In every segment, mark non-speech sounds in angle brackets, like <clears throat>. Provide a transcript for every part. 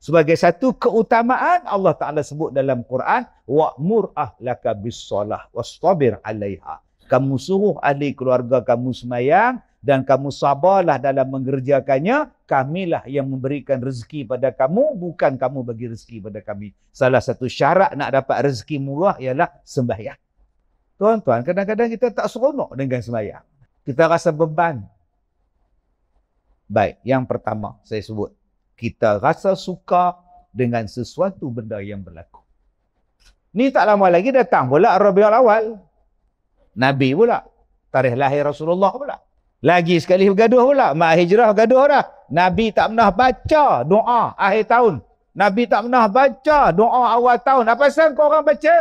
sebagai satu keutamaan Allah Taala sebut dalam Quran wa'mur ahlaka bis-salah wastabir 'alaiha. Kamu suruh ahli keluarga kamu semayang dan kamu sabarlah dalam mengerjakannya, kamilah yang memberikan rezeki pada kamu, bukan kamu bagi rezeki pada kami. Salah satu syarat nak dapat rezeki murah ialah sembahyang. Tuan-tuan, kadang-kadang kita tak seronok dengan sembahyang. Kita rasa beban. Baik, yang pertama saya sebut kita rasa suka dengan sesuatu benda yang berlaku. Ni tak lama lagi datang pula Rabiul Awal. Nabi pula. Tarikh lahir Rasulullah pula. Lagi sekali bergaduh pula. Mak hijrah bergaduh dah. Nabi tak pernah baca doa akhir tahun. Nabi tak pernah baca doa awal tahun. Apa sebab kau orang baca?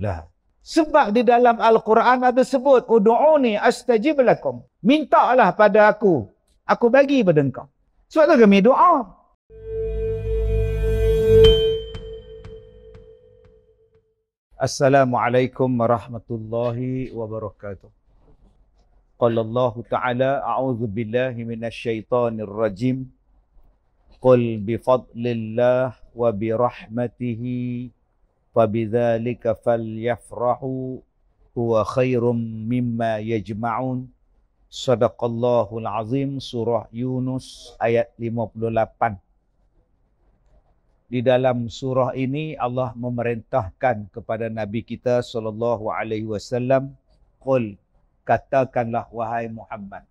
Lah. Sebab di dalam Al-Quran ada sebut, Udu'uni astajib lakum. Mintalah pada aku. Aku bagi pada engkau. Sebab tu kami doa. Assalamualaikum warahmatullahi wabarakatuh. Qala Allah Ta'ala a'udzu billahi minasy syaithanir rajim. Qul bi fadlillah wa bi rahmatihi fa bidzalika falyafrahu huwa khairum mimma yajma'un. Sadaqallahul azim surah Yunus ayat 58 di dalam surah ini Allah memerintahkan kepada Nabi kita sallallahu alaihi wasallam qul katakanlah wahai Muhammad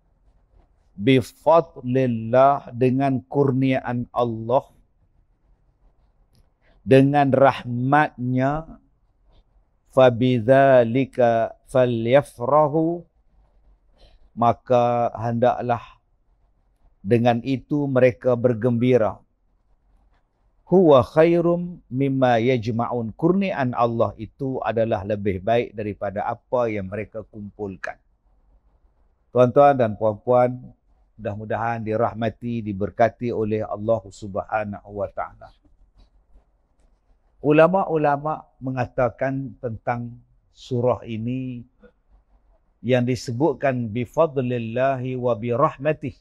bi fadlillah dengan kurniaan Allah dengan rahmatnya fa fabidzalika falyafrahu maka hendaklah dengan itu mereka bergembira huwa khairum mimma yajma'un kurnian Allah itu adalah lebih baik daripada apa yang mereka kumpulkan. Tuan-tuan dan puan-puan, mudah-mudahan dirahmati, diberkati oleh Allah Subhanahu wa taala. Ulama-ulama mengatakan tentang surah ini yang disebutkan bi fadlillahi wa bi rahmatihi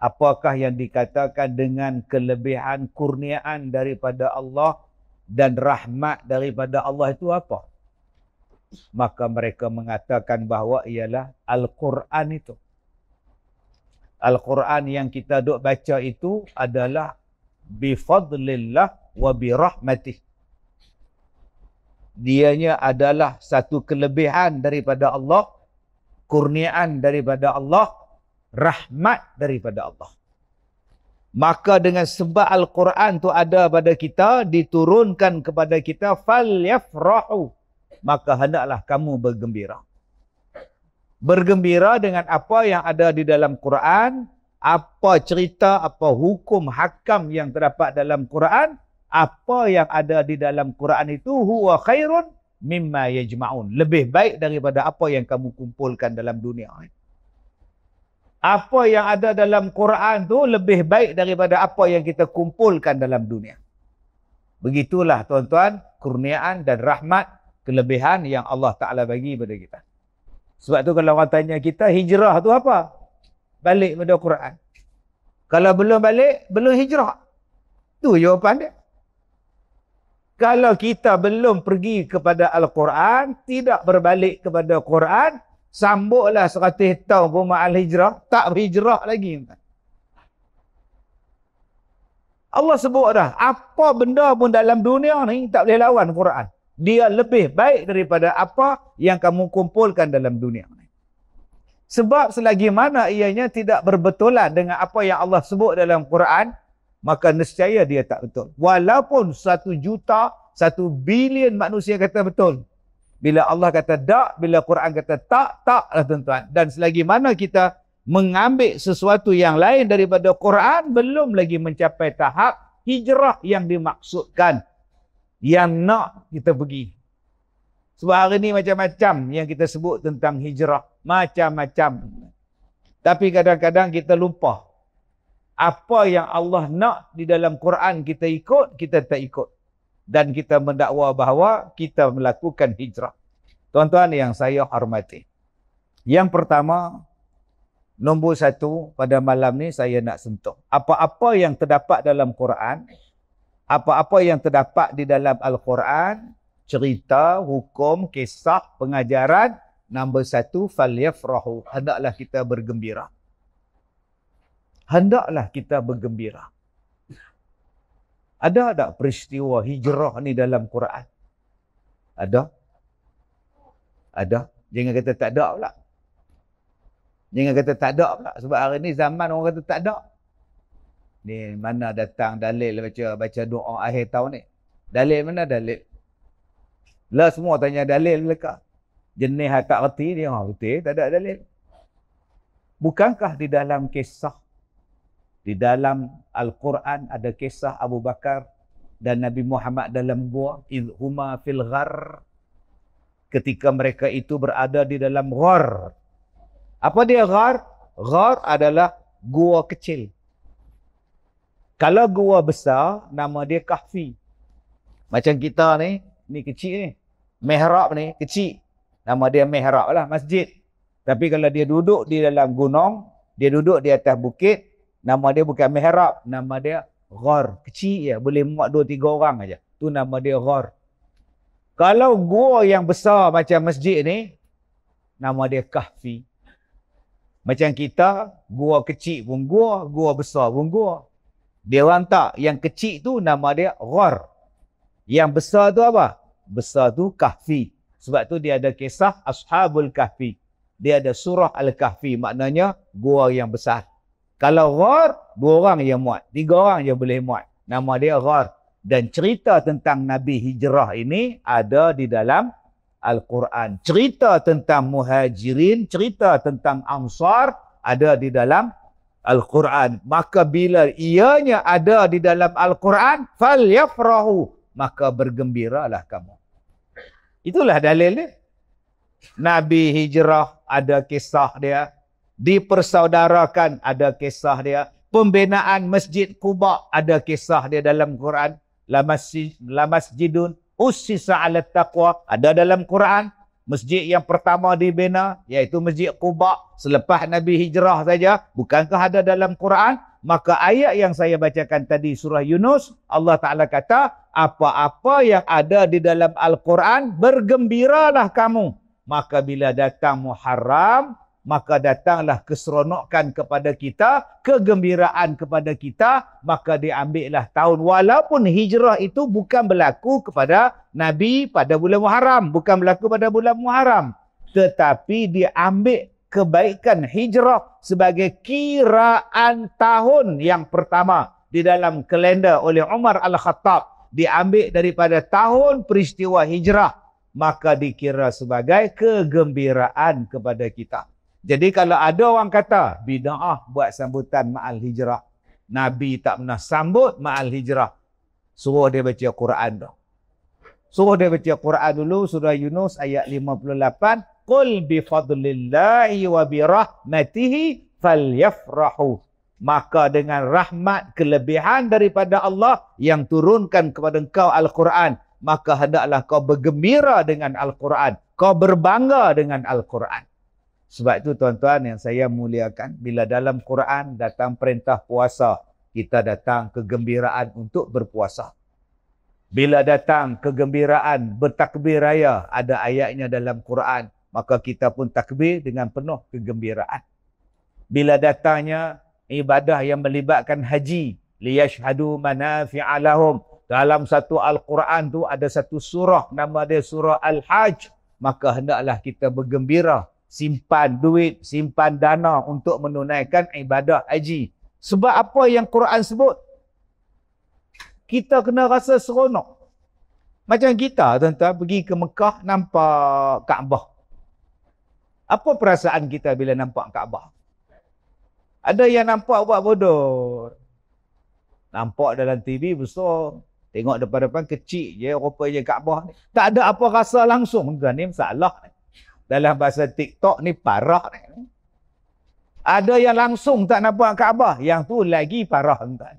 apakah yang dikatakan dengan kelebihan kurniaan daripada Allah dan rahmat daripada Allah itu apa? Maka mereka mengatakan bahawa ialah Al-Quran itu. Al-Quran yang kita duk baca itu adalah bifadlillah wa birahmati. Dianya adalah satu kelebihan daripada Allah, kurniaan daripada Allah, rahmat daripada Allah. Maka dengan sebab Al-Quran tu ada pada kita, diturunkan kepada kita, falyafrahu. Maka hendaklah kamu bergembira. Bergembira dengan apa yang ada di dalam Quran, apa cerita, apa hukum, hakam yang terdapat dalam Quran, apa yang ada di dalam Quran itu, huwa khairun mimma yajma'un. Lebih baik daripada apa yang kamu kumpulkan dalam dunia ini apa yang ada dalam Quran tu lebih baik daripada apa yang kita kumpulkan dalam dunia. Begitulah tuan-tuan, kurniaan dan rahmat kelebihan yang Allah Ta'ala bagi kepada kita. Sebab tu kalau orang tanya kita, hijrah tu apa? Balik kepada Quran. Kalau belum balik, belum hijrah. Tu jawapan dia. Kalau kita belum pergi kepada Al-Quran, tidak berbalik kepada Quran, Sambutlah 100 tahun pun al hijrah. Tak berhijrah lagi. Allah sebut dah. Apa benda pun dalam dunia ni tak boleh lawan Quran. Dia lebih baik daripada apa yang kamu kumpulkan dalam dunia ni. Sebab selagi mana ianya tidak berbetulan dengan apa yang Allah sebut dalam Quran, maka nescaya dia tak betul. Walaupun satu juta, satu bilion manusia kata betul. Bila Allah kata tak, bila Quran kata tak, taklah tuan-tuan. Dan selagi mana kita mengambil sesuatu yang lain daripada Quran, belum lagi mencapai tahap hijrah yang dimaksudkan. Yang nak kita pergi. Sebab hari ini macam-macam yang kita sebut tentang hijrah. Macam-macam. Tapi kadang-kadang kita lupa. Apa yang Allah nak di dalam Quran kita ikut, kita tak ikut dan kita mendakwa bahawa kita melakukan hijrah. Tuan-tuan yang saya hormati. Yang pertama, nombor satu pada malam ni saya nak sentuh. Apa-apa yang terdapat dalam Quran, apa-apa yang terdapat di dalam Al-Quran, cerita, hukum, kisah, pengajaran, nombor satu, faliyafrahu. Hendaklah kita bergembira. Hendaklah kita bergembira. Ada tak peristiwa hijrah ni dalam Quran? Ada? Ada? Jangan kata tak ada pula. Jangan kata tak ada pula. Sebab hari ni zaman orang kata tak ada. Ni mana datang dalil baca baca doa akhir tahun ni? Dalil mana dalil? Lah semua tanya dalil leka. Jenis hak tak reti dia, ha, oh, betul tak ada dalil. Bukankah di dalam kisah di dalam Al-Quran ada kisah Abu Bakar dan Nabi Muhammad dalam gua idhuma fil ghar ketika mereka itu berada di dalam ghar. Apa dia ghar? Ghar adalah gua kecil. Kalau gua besar, nama dia kahfi. Macam kita ni, ni kecil ni. Mihrab ni, kecil. Nama dia mihrab lah, masjid. Tapi kalau dia duduk di dalam gunung, dia duduk di atas bukit, Nama dia bukan mihrab, nama dia ghar. Kecil ya, boleh muat dua tiga orang aja. Tu nama dia ghar. Kalau gua yang besar macam masjid ni, nama dia kahfi. Macam kita, gua kecil pun gua, gua besar pun gua. Dia orang tak, yang kecil tu nama dia ghar. Yang besar tu apa? Besar tu kahfi. Sebab tu dia ada kisah Ashabul Kahfi. Dia ada surah Al-Kahfi. Maknanya, gua yang besar. Kalau Ghor, dua orang yang muat. Tiga orang yang boleh muat. Nama dia Ghor. Dan cerita tentang Nabi Hijrah ini ada di dalam Al-Quran. Cerita tentang Muhajirin, cerita tentang Ansar ada di dalam Al-Quran. Maka bila ianya ada di dalam Al-Quran, falyafrahu, maka bergembiralah kamu. Itulah dalilnya. Nabi Hijrah ada kisah dia dipersaudarakan ada kisah dia pembinaan masjid Kuba ada kisah dia dalam Quran la masjid la masjidun ussisa ala taqwa ada dalam Quran Masjid yang pertama dibina iaitu Masjid Quba selepas Nabi hijrah saja bukankah ada dalam Quran maka ayat yang saya bacakan tadi surah Yunus Allah Taala kata apa-apa yang ada di dalam Al-Quran bergembiralah kamu maka bila datang Muharram maka datanglah keseronokan kepada kita, kegembiraan kepada kita, maka diambillah tahun. Walaupun hijrah itu bukan berlaku kepada Nabi pada bulan Muharram. Bukan berlaku pada bulan Muharram. Tetapi diambil kebaikan hijrah sebagai kiraan tahun yang pertama di dalam kalender oleh Umar Al-Khattab. Diambil daripada tahun peristiwa hijrah maka dikira sebagai kegembiraan kepada kita. Jadi kalau ada orang kata ah buat sambutan Maal Hijrah, Nabi tak pernah sambut Maal Hijrah. Suruh dia baca Quran dah. Suruh dia baca Quran dulu surah Yunus ayat 58, "Qul bi fadlillahi wa bi rahmatihi falyafrahu." Maka dengan rahmat kelebihan daripada Allah yang turunkan kepada engkau Al-Quran, maka hendaklah kau bergembira dengan Al-Quran. Kau berbangga dengan Al-Quran. Sebab itu tuan-tuan yang saya muliakan, bila dalam Quran datang perintah puasa, kita datang kegembiraan untuk berpuasa. Bila datang kegembiraan bertakbir raya, ada ayatnya dalam Quran, maka kita pun takbir dengan penuh kegembiraan. Bila datangnya ibadah yang melibatkan haji, liyashhadu manafi'a lahum. Dalam satu Al-Quran tu ada satu surah, nama dia surah Al-Hajj. Maka hendaklah kita bergembira simpan duit, simpan dana untuk menunaikan ibadah haji. Sebab apa yang Quran sebut? Kita kena rasa seronok. Macam kita tuan-tuan pergi ke Mekah nampak Kaabah. Apa perasaan kita bila nampak Kaabah? Ada yang nampak buat bodoh. Nampak dalam TV besar. Tengok depan-depan kecil je rupanya Kaabah ni. Tak ada apa rasa langsung tuan-tuan ni masalah ni dalam bahasa TikTok ni parah ni. Ada yang langsung tak nak nampak Kaabah, yang tu lagi parah tuan.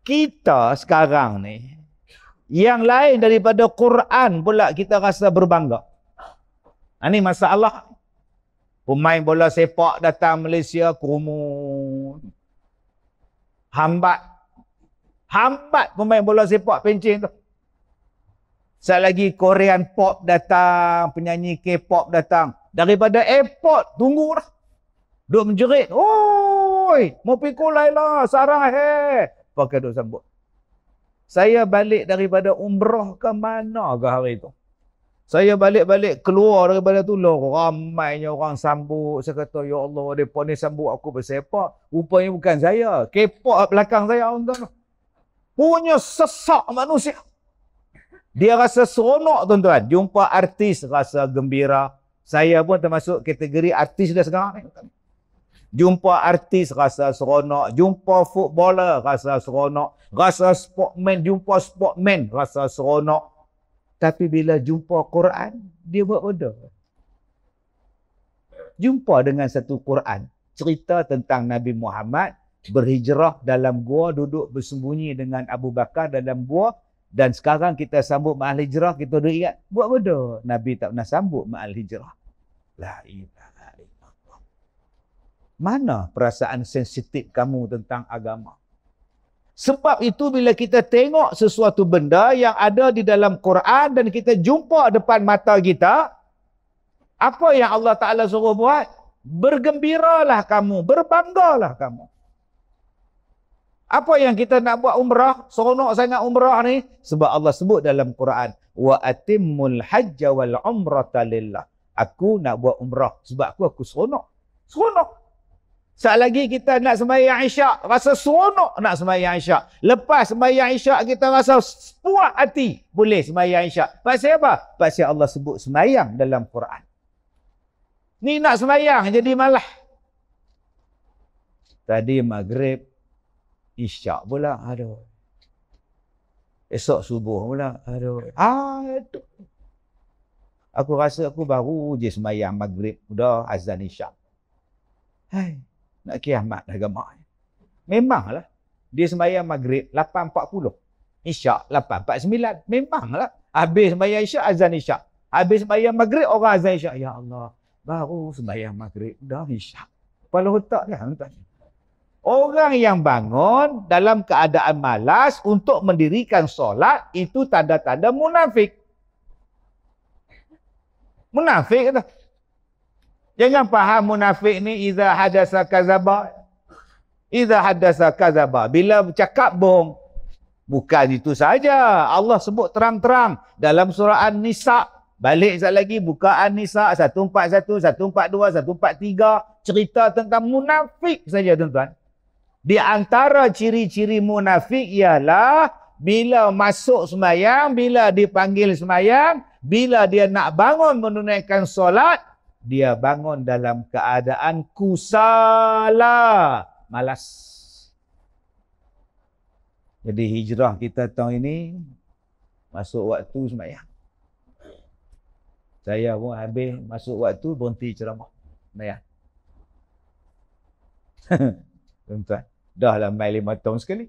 Kita sekarang ni yang lain daripada Quran pula kita rasa berbangga. Ini ha, masalah. Pemain bola sepak datang Malaysia kumun. Hambat. Hambat pemain bola sepak pencin tu. Saat lagi Korean pop datang, penyanyi K-pop datang. Daripada airport, tunggu lah. Duduk menjerit. Oi, mau pikul Laila, sarang he. Eh. Pakai duduk sambut. Saya balik daripada umrah ke mana ke hari itu. Saya balik-balik keluar daripada tu lah. Ramainya orang sambut. Saya kata, Ya Allah, mereka ni sambut aku bersepak. Rupanya bukan saya. K-pop belakang saya. Punya sesak manusia. Dia rasa seronok tuan-tuan. Jumpa artis rasa gembira. Saya pun termasuk kategori artis dah sekarang ni. Jumpa artis rasa seronok. Jumpa footballer rasa seronok. Rasa sportman. Jumpa sportman rasa seronok. Tapi bila jumpa Quran, dia buat bodoh. Jumpa dengan satu Quran. Cerita tentang Nabi Muhammad berhijrah dalam gua duduk bersembunyi dengan Abu Bakar dalam gua dan sekarang kita sambut ma'al hijrah, kita dah ingat. Buat bodoh. Nabi tak pernah sambut ma'al hijrah. La ilaha illallah. Mana perasaan sensitif kamu tentang agama? Sebab itu bila kita tengok sesuatu benda yang ada di dalam Quran dan kita jumpa depan mata kita, apa yang Allah Ta'ala suruh buat? Bergembiralah kamu, berbanggalah kamu. Apa yang kita nak buat umrah? Seronok sangat umrah ni. Sebab Allah sebut dalam Quran. Wa atimul hajja wal umrata lillah. Aku nak buat umrah. Sebab aku aku seronok. Seronok. Saat lagi kita nak semayang isyak. Rasa seronok nak semayang isyak. Lepas semayang isyak kita rasa puas hati. Boleh semayang isyak. Pasal apa? Pasal Allah sebut semayang dalam Quran. Ni nak semayang jadi malah. Tadi maghrib Isyak pula. Aduh. Esok subuh pula. Aduh. Aduh. Aku rasa aku baru je semayang maghrib. udah azan isyak. Hai. Nak kiamat agama. Memanglah. Dia semayang maghrib 8.40. Isyak 8.49. lah. Habis semayang isyak, azan isyak. Habis semayang maghrib, orang azan isyak. Ya Allah. Baru semayang maghrib. Dah isyak. Kepala otak dah. Tanya. Orang yang bangun dalam keadaan malas untuk mendirikan solat itu tanda-tanda munafik. Munafik kata. Jangan faham munafik ni iza hadasa kazaba. Iza hadasa kazaba. Bila cakap bohong. Bukan itu saja. Allah sebut terang-terang dalam surah An-Nisa. Balik sekali lagi buka An-Nisa 141, 142, 143 cerita tentang munafik saja tuan-tuan. Di antara ciri-ciri munafik ialah bila masuk semayang, bila dipanggil semayang, bila dia nak bangun menunaikan solat, dia bangun dalam keadaan kusala, malas. Jadi hijrah kita tahun ini masuk waktu semayang. Saya pun habis masuk waktu berhenti ceramah. Semayang. <laughs> Tuan-tuan. Dah lah main lima tahun sekali.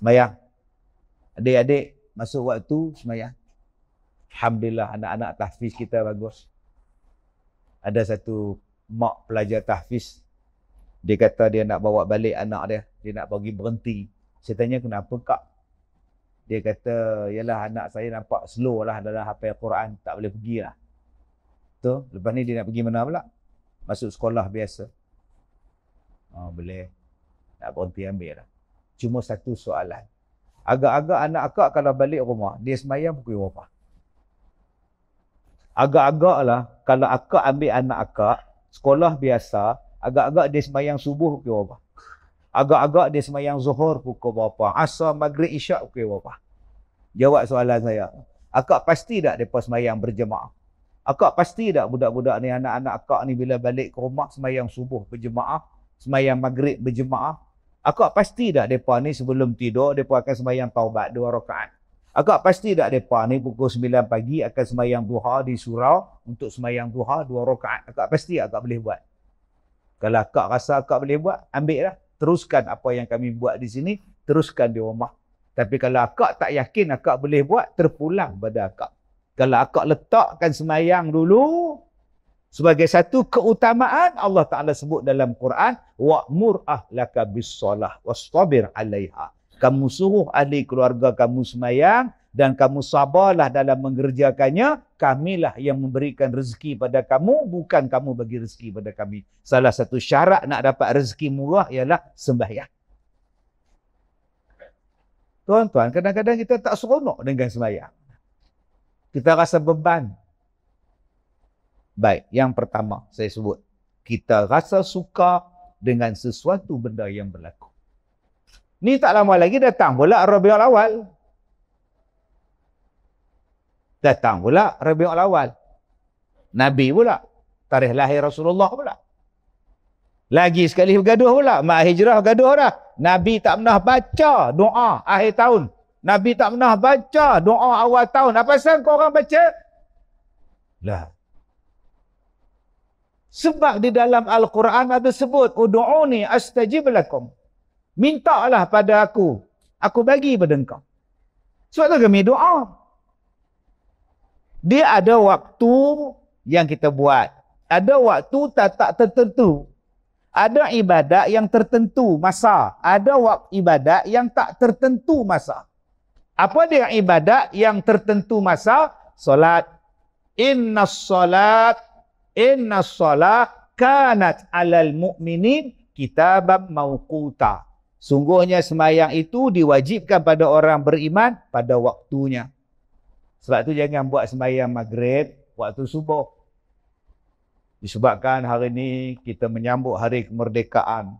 Semayang. Adik-adik masuk waktu semayang. Alhamdulillah anak-anak tahfiz kita bagus. Ada satu mak pelajar tahfiz. Dia kata dia nak bawa balik anak dia. Dia nak bagi berhenti. Saya tanya kenapa kak? Dia kata, yalah anak saya nampak slow lah dalam hafal Quran. Tak boleh pergi lah. Tu, lepas ni dia nak pergi mana pula? Masuk sekolah biasa. Oh, boleh nak berhenti ambil lah. Cuma satu soalan. Agak-agak anak akak kalau balik rumah, dia semayang pukul berapa? Agak-agak lah kalau akak ambil anak akak, sekolah biasa, agak-agak dia semayang subuh pukul berapa? Agak-agak dia semayang zuhur pukul berapa? Asal maghrib isyak pukul berapa? Jawab soalan saya. Akak pasti tak mereka semayang berjemaah? Akak pasti tak budak-budak ni, anak-anak akak ni bila balik ke rumah semayang subuh berjemaah? Semayang maghrib berjemaah? Aku tak pasti dah mereka ni sebelum tidur, mereka akan semayang taubat dua rakaat. Aku tak pasti dah mereka ni pukul 9 pagi akan semayang duha di surau untuk semayang duha dua rakaat. Aku pasti aku boleh buat. Kalau aku rasa akak boleh buat, ambil lah. Teruskan apa yang kami buat di sini, teruskan di rumah. Tapi kalau aku tak yakin aku boleh buat, terpulang pada aku. Kalau aku letakkan semayang dulu, sebagai satu keutamaan Allah Taala sebut dalam Quran wa murah laka bisalah wastabir alaiha kamu suruh ahli keluarga kamu semayang dan kamu sabarlah dalam mengerjakannya kamilah yang memberikan rezeki pada kamu bukan kamu bagi rezeki pada kami salah satu syarat nak dapat rezeki murah ialah sembahyang Tuan-tuan, kadang-kadang kita tak seronok dengan semayang. Kita rasa beban Baik, yang pertama saya sebut. Kita rasa suka dengan sesuatu benda yang berlaku. Ni tak lama lagi datang pula Rabiul Awal. Datang pula Rabiul Awal. Nabi pula. Tarikh lahir Rasulullah pula. Lagi sekali bergaduh pula. Mak hijrah bergaduh dah. Nabi tak pernah baca doa akhir tahun. Nabi tak pernah baca doa awal tahun. Apa sebab kau orang baca? Lah, sebab di dalam Al-Quran ada sebut, Udu'uni astajib lakum. Mintalah pada aku. Aku bagi pada engkau. Sebab tu kami doa. Dia ada waktu yang kita buat. Ada waktu tak, tak tertentu. Ada ibadat yang tertentu masa. Ada waktu ibadat yang tak tertentu masa. Apa dia ibadat yang tertentu masa? Solat. Inna solat inna salah kanat alal mu'minin kitabam mawkuta. Sungguhnya semayang itu diwajibkan pada orang beriman pada waktunya. Sebab itu jangan buat semayang maghrib waktu subuh. Disebabkan hari ini kita menyambut hari kemerdekaan.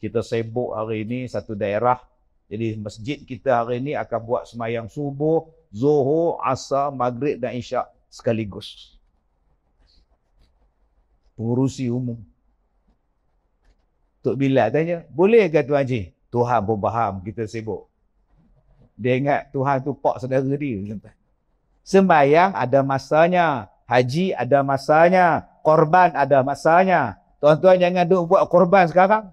Kita sibuk hari ini satu daerah. Jadi masjid kita hari ini akan buat semayang subuh, zuhur, asar, maghrib dan isyak sekaligus pengurusi umum. Tok bila, tanya, boleh ke Tuan Haji? Tuhan pun faham kita sibuk. Dia ingat Tuhan tu pak saudara dia. Sembayang ada masanya. Haji ada masanya. Korban ada masanya. Tuan-tuan jangan duk buat korban sekarang.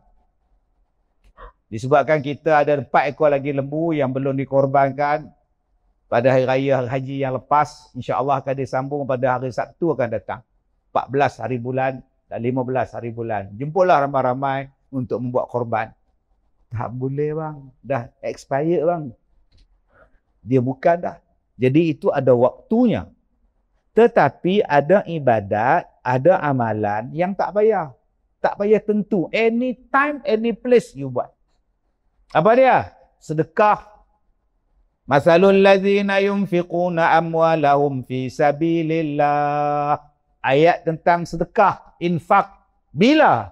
Disebabkan kita ada empat ekor lagi lembu yang belum dikorbankan. Pada hari raya haji yang lepas. InsyaAllah akan disambung pada hari Sabtu akan datang. 14 hari bulan dan 15 hari bulan. Jemputlah ramai-ramai untuk membuat korban. Tak boleh bang. Dah expired bang. Dia bukan dah. Jadi itu ada waktunya. Tetapi ada ibadat, ada amalan yang tak payah. Tak payah tentu. Any time, any place you buat. Apa dia? Sedekah. Masalul ladzina yunfiquna amwalahum fi sabilillah ayat tentang sedekah, infak. Bila?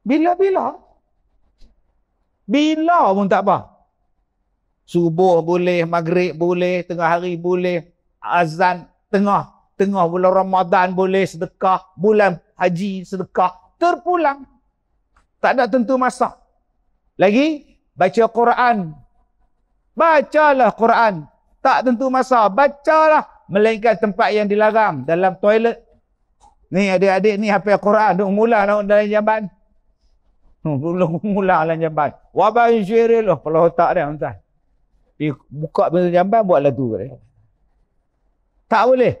Bila-bila? Bila pun tak apa. Subuh boleh, maghrib boleh, tengah hari boleh, azan tengah, tengah bulan Ramadan boleh sedekah, bulan haji sedekah, terpulang. Tak ada tentu masa. Lagi, baca Quran. Bacalah Quran. Tak tentu masa, bacalah melainkan tempat yang dilarang dalam toilet. Ni adik-adik ni hafal Quran duk mula lawan dalam jamban. belum hmm, <laughs> mula dalam jabat. Wa ba yusyiril lah kepala otak dia tuan. buka pintu jamban buatlah tu dia. Tak boleh.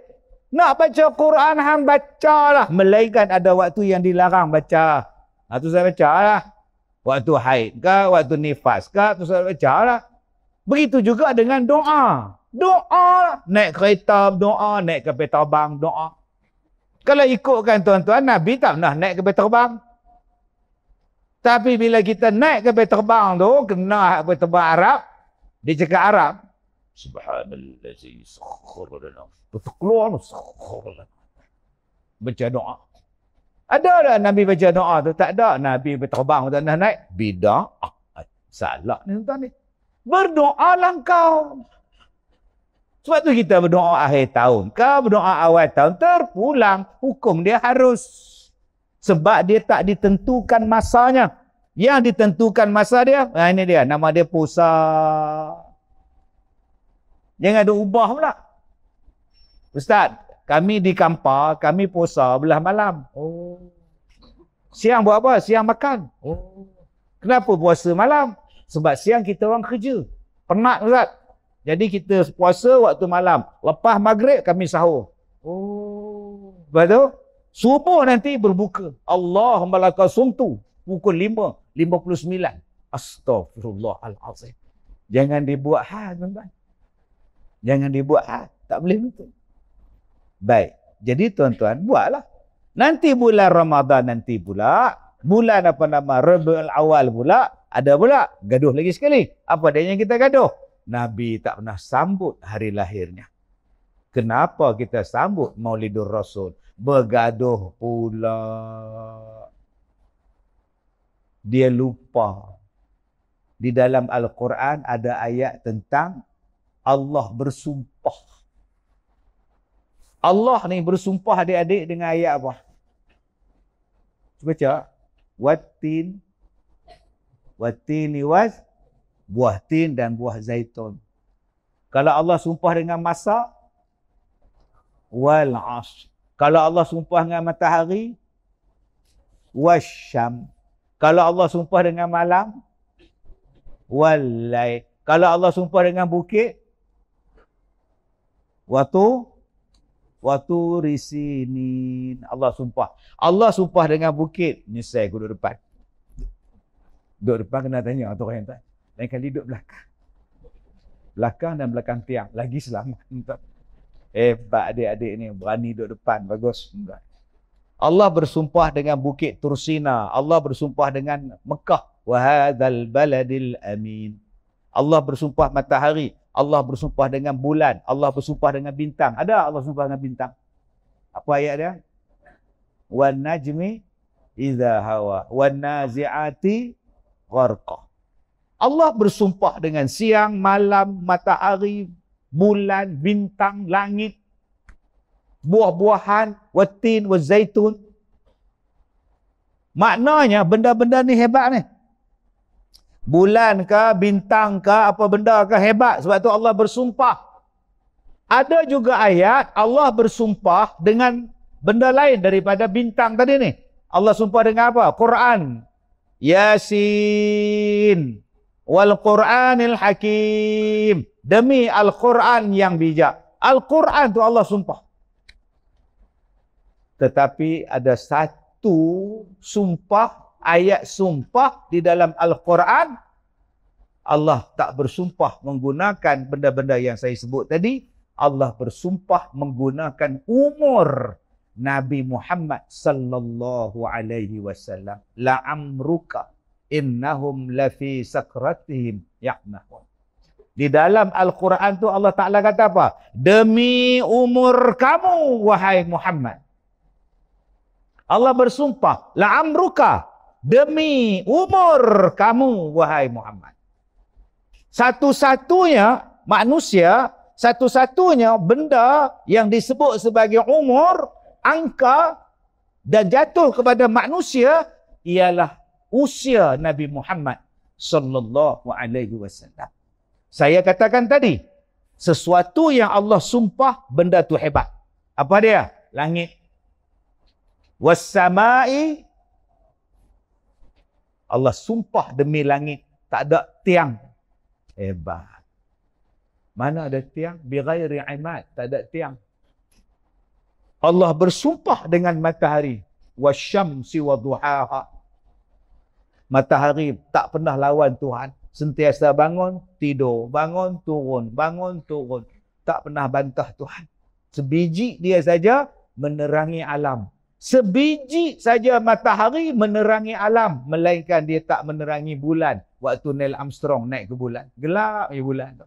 Nak baca Quran hang bacalah melainkan ada waktu yang dilarang baca. Ha tu saya bacalah. Waktu haid ke, waktu nifas ke, tu saya bacalah. Begitu juga dengan doa. Doa lah. Naik kereta doa, naik kapal terbang doa. Kalau ikutkan tuan-tuan, Nabi tak pernah naik kapal terbang. Tapi bila kita naik kapal terbang tu, kena kapal terbang Arab, dia cakap Arab. Subhanallah, si sakharulana. Betul keluar tu, lah, sakharulana. Baca doa. Ada lah Nabi baca doa tu? Tak ada. Nabi terbang tak pernah naik. Bidah. Ah, salah ni tuan-tuan ni. Berdoa lah kau. Sebab tu kita berdoa akhir tahun. Kau berdoa awal tahun, terpulang. Hukum dia harus. Sebab dia tak ditentukan masanya. Yang ditentukan masa dia, nah ini dia. Nama dia puasa. Jangan ada ubah pula. Ustaz, kami di kampar, kami puasa belah malam. Oh. Siang buat apa? Siang makan. Oh. Kenapa puasa malam? Sebab siang kita orang kerja. Pernah, Ustaz. Jadi kita puasa waktu malam. Lepas maghrib kami sahur. Oh. Lepas tu, subuh nanti berbuka. Allahumma laka sumtu. Pukul lima lima puluh sembilan. Astaghfirullahalazim. Jangan dibuat hal, tuan-tuan. Jangan dibuat hal. Tak boleh betul. Baik. Jadi tuan-tuan, buatlah. Nanti bulan Ramadan nanti pula, bulan apa nama, Rabiul Awal pula, ada pula gaduh lagi sekali. Apa adanya kita gaduh? Nabi tak pernah sambut hari lahirnya. Kenapa kita sambut Maulidur Rasul? Bergaduh pula. Dia lupa. Di dalam Al-Quran ada ayat tentang Allah bersumpah. Allah ni bersumpah adik-adik dengan ayat apa? Cuba cak. Wattin. ni was buah tin dan buah zaitun. Kalau Allah sumpah dengan masa, wal as. Kalau Allah sumpah dengan matahari, wasyam. Kalau Allah sumpah dengan malam, wal lay. Kalau Allah sumpah dengan bukit, watu, watu risinin. Allah sumpah. Allah sumpah dengan bukit. Ni saya duduk depan. Duduk depan kena tanya orang yang tanya dan akan duduk belakang. Belakang dan belakang tiang. Lagi selamat. Entah. Hebat adik-adik ni. Berani duduk depan. Bagus. Entah. Allah bersumpah dengan Bukit Tursina. Allah bersumpah dengan Mekah. Wahadhal baladil amin. Allah bersumpah matahari. Allah bersumpah dengan bulan. Allah bersumpah dengan bintang. Ada Allah bersumpah dengan bintang. Apa ayat dia? Wan najmi iza hawa. Wan nazi'ati gharqah. Allah bersumpah dengan siang, malam, matahari, bulan, bintang, langit, buah-buahan, watin, wazaitun. Maknanya benda-benda ni hebat ni. Bulan ke, bintang ke, apa benda ke hebat. Sebab tu Allah bersumpah. Ada juga ayat Allah bersumpah dengan benda lain daripada bintang tadi ni. Allah sumpah dengan apa? Quran. Yasin wal Qur'anil Hakim. Demi Al-Quran yang bijak. Al-Quran tu Allah sumpah. Tetapi ada satu sumpah, ayat sumpah di dalam Al-Quran. Allah tak bersumpah menggunakan benda-benda yang saya sebut tadi. Allah bersumpah menggunakan umur Nabi Muhammad sallallahu alaihi wasallam la amruka innahum lafi sakratihim ya'mahun. Di dalam Al-Quran tu Allah Ta'ala kata apa? Demi umur kamu, wahai Muhammad. Allah bersumpah, la'amruka, demi umur kamu, wahai Muhammad. Satu-satunya manusia, satu-satunya benda yang disebut sebagai umur, angka dan jatuh kepada manusia ialah usia Nabi Muhammad sallallahu alaihi wasallam. Saya katakan tadi, sesuatu yang Allah sumpah benda tu hebat. Apa dia? Langit. Wassama'i Allah sumpah demi langit tak ada tiang. Hebat. Mana ada tiang? Bi ghairi imad, tak ada tiang. Allah bersumpah dengan matahari wasyamsi wa duhaha matahari tak pernah lawan Tuhan. Sentiasa bangun, tidur. Bangun, turun. Bangun, turun. Tak pernah bantah Tuhan. Sebiji dia saja menerangi alam. Sebiji saja matahari menerangi alam. Melainkan dia tak menerangi bulan. Waktu Neil Armstrong naik ke bulan. Gelap je bulan tu.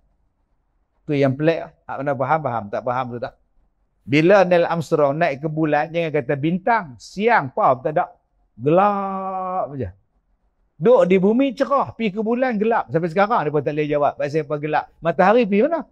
Tu yang pelik. Lah. Tak pernah faham, faham. Tak faham tu tak. Bila Neil Armstrong naik ke bulan, jangan kata bintang. Siang, faham tak ada. Gelap je. Duk di bumi cerah, pi ke bulan gelap. Sampai sekarang dia pun tak boleh jawab. Pasal apa gelap? Matahari pi mana?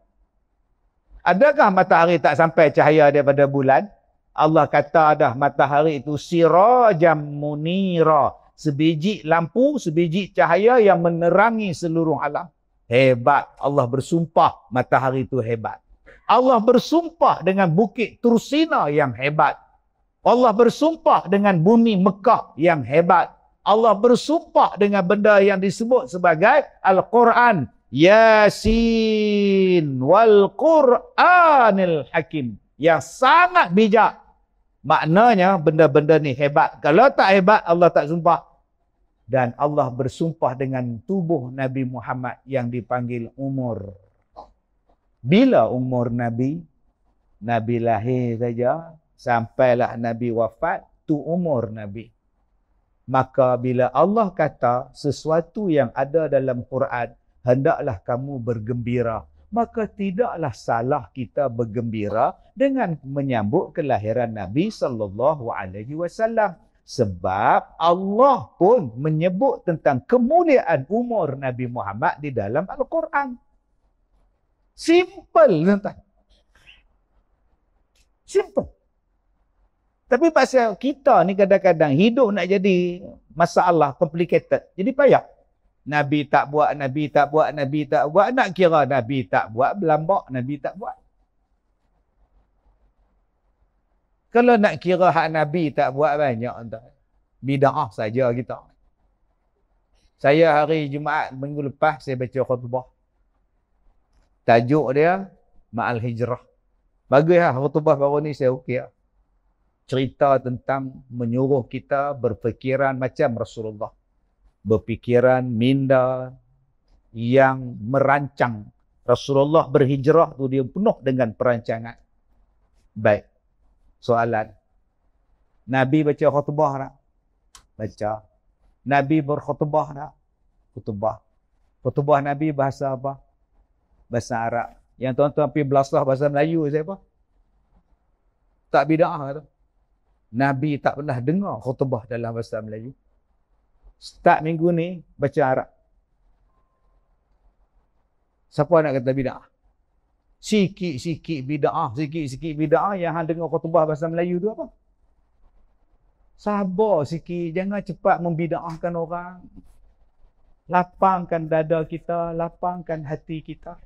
Adakah matahari tak sampai cahaya daripada bulan? Allah kata dah matahari itu sirajam munira. Sebiji lampu, sebiji cahaya yang menerangi seluruh alam. Hebat. Allah bersumpah matahari itu hebat. Allah bersumpah dengan bukit Tursina yang hebat. Allah bersumpah dengan bumi Mekah yang hebat. Allah bersumpah dengan benda yang disebut sebagai Al-Quran. Yasin wal Quranil Hakim yang sangat bijak. Maknanya benda-benda ni hebat. Kalau tak hebat Allah tak sumpah. Dan Allah bersumpah dengan tubuh Nabi Muhammad yang dipanggil umur. Bila umur Nabi? Nabi lahir saja. Sampailah Nabi wafat. Tu umur Nabi. Maka bila Allah kata sesuatu yang ada dalam Quran, hendaklah kamu bergembira. Maka tidaklah salah kita bergembira dengan menyambut kelahiran Nabi sallallahu alaihi wasallam sebab Allah pun menyebut tentang kemuliaan umur Nabi Muhammad di dalam Al-Quran. Simple tuan Simple. Tapi pasal kita ni kadang-kadang hidup nak jadi masalah complicated. Jadi payah. Nabi tak buat, Nabi tak buat, Nabi tak buat. Nak kira Nabi tak buat, berlambak Nabi tak buat. Kalau nak kira hak Nabi tak buat banyak Bida'ah saja kita. Saya hari Jumaat minggu lepas saya baca khutbah. Tajuk dia Ma'al Hijrah. Bagus lah khutbah baru ni saya okey lah cerita tentang menyuruh kita berfikiran macam Rasulullah. Berfikiran minda yang merancang. Rasulullah berhijrah tu dia penuh dengan perancangan. Baik. Soalan. Nabi baca khutbah tak? Baca. Nabi berkhutbah tak? Khutbah. Khutbah Nabi bahasa apa? Bahasa Arab. Yang tuan-tuan pergi belasah bahasa Melayu siapa? Tak bida'ah tu. Nabi tak pernah dengar khutbah dalam bahasa Melayu. Start minggu ni baca Arab. Siapa nak kata bid'ah? Sikit-sikit bid'ah, sikit-sikit bid'ah yang hang dengar khutbah bahasa Melayu tu apa? Sabar sikit, jangan cepat membida'ahkan orang. Lapangkan dada kita, lapangkan hati kita.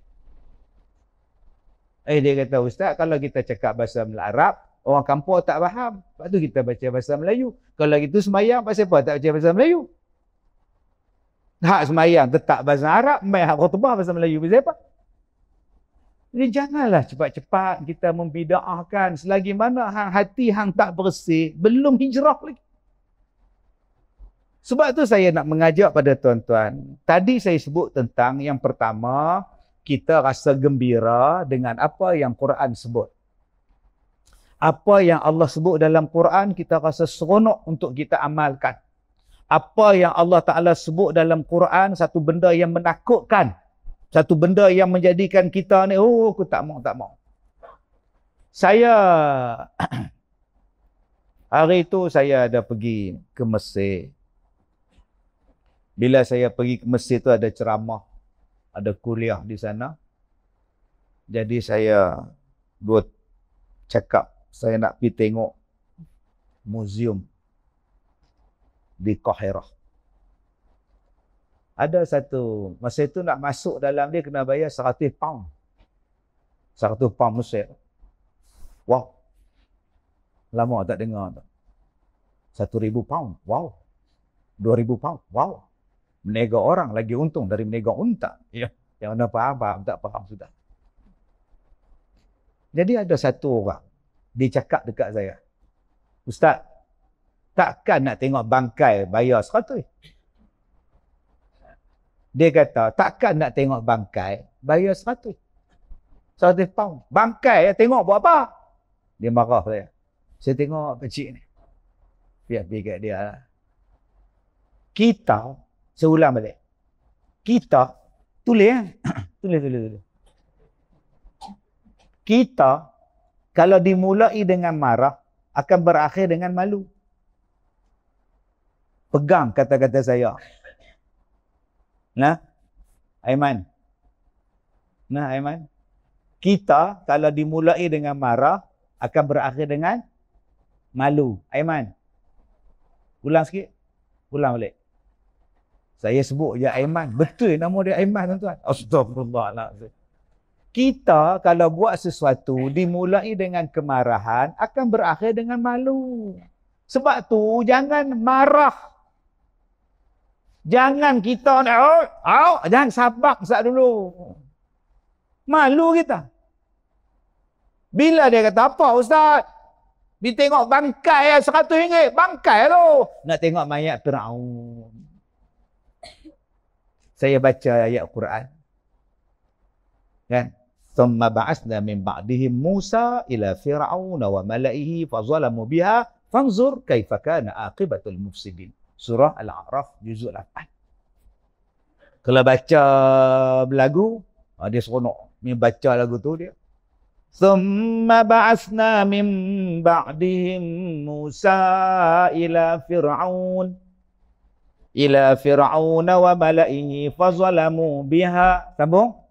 Eh dia kata, Ustaz kalau kita cakap bahasa Melayu Arab, Orang kampung tak faham. Lepas tu kita baca bahasa Melayu. Kalau gitu semayang pasal apa? Tak baca bahasa Melayu. Hak semayang tetap bahasa Arab. Main hak khutbah bahasa Melayu pasal apa? Jadi janganlah cepat-cepat kita membida'ahkan selagi mana hang hati hang tak bersih, belum hijrah lagi. Sebab tu saya nak mengajak pada tuan-tuan. Tadi saya sebut tentang yang pertama, kita rasa gembira dengan apa yang Quran sebut apa yang Allah sebut dalam Quran kita rasa seronok untuk kita amalkan. Apa yang Allah Ta'ala sebut dalam Quran satu benda yang menakutkan. Satu benda yang menjadikan kita ni, oh aku tak mau, tak mau. Saya, <clears throat> hari itu saya ada pergi ke Mesir. Bila saya pergi ke Mesir tu ada ceramah, ada kuliah di sana. Jadi saya dua cakap saya nak pergi tengok museum di Kahirah. Ada satu, masa itu nak masuk dalam dia kena bayar 100 pound. 100 pound Mesir. Wow. Lama tak dengar Satu ribu pound. Wow. Dua ribu pound. Wow. Menega orang lagi untung dari menega unta. Ya. Yang mana faham, faham. Tak faham sudah. Jadi ada satu orang dia cakap dekat saya. Ustaz, takkan nak tengok bangkai bayar seratus? Dia kata, takkan nak tengok bangkai bayar seratus? Seratus pound. Bangkai ya, tengok buat apa? Dia marah saya. Saya tengok pecik ni. Biar pergi kat dia lah. Kita, saya ulang balik. Kita, tulis ya. <clears throat> tulis, tulis, tulis. Kita kalau dimulai dengan marah, akan berakhir dengan malu. Pegang kata-kata saya. Nah, Aiman. Nah, Aiman. Kita kalau dimulai dengan marah, akan berakhir dengan malu. Aiman. Ulang sikit. Ulang balik. Saya sebut je Aiman. Betul nama dia Aiman tuan-tuan. Astagfirullahaladzim kita kalau buat sesuatu dimulai dengan kemarahan akan berakhir dengan malu. Sebab tu jangan marah. Jangan kita nak au oh, oh, jangan sabak sat dulu. Malu kita. Bila dia kata apa ustaz? Bi tengok bangkai ya 100 ringgit, bangkai tu. Nak tengok mayat Firaun. Saya baca ayat Quran. Kan? Ya? ثم بعثنا من بعدهم موسى إلى فرعون وملئه فظلموا بها فانظر كيف كان عاقبة المفسدين سورة الأعراف جزء الأفعال كلا بچا بلاغو ada seronok min baca lagu tu dia summa ba'asna min ba'dihim Musa ila Fir'aun ila Fir'aun wa mala'ihi fazalamu biha sambung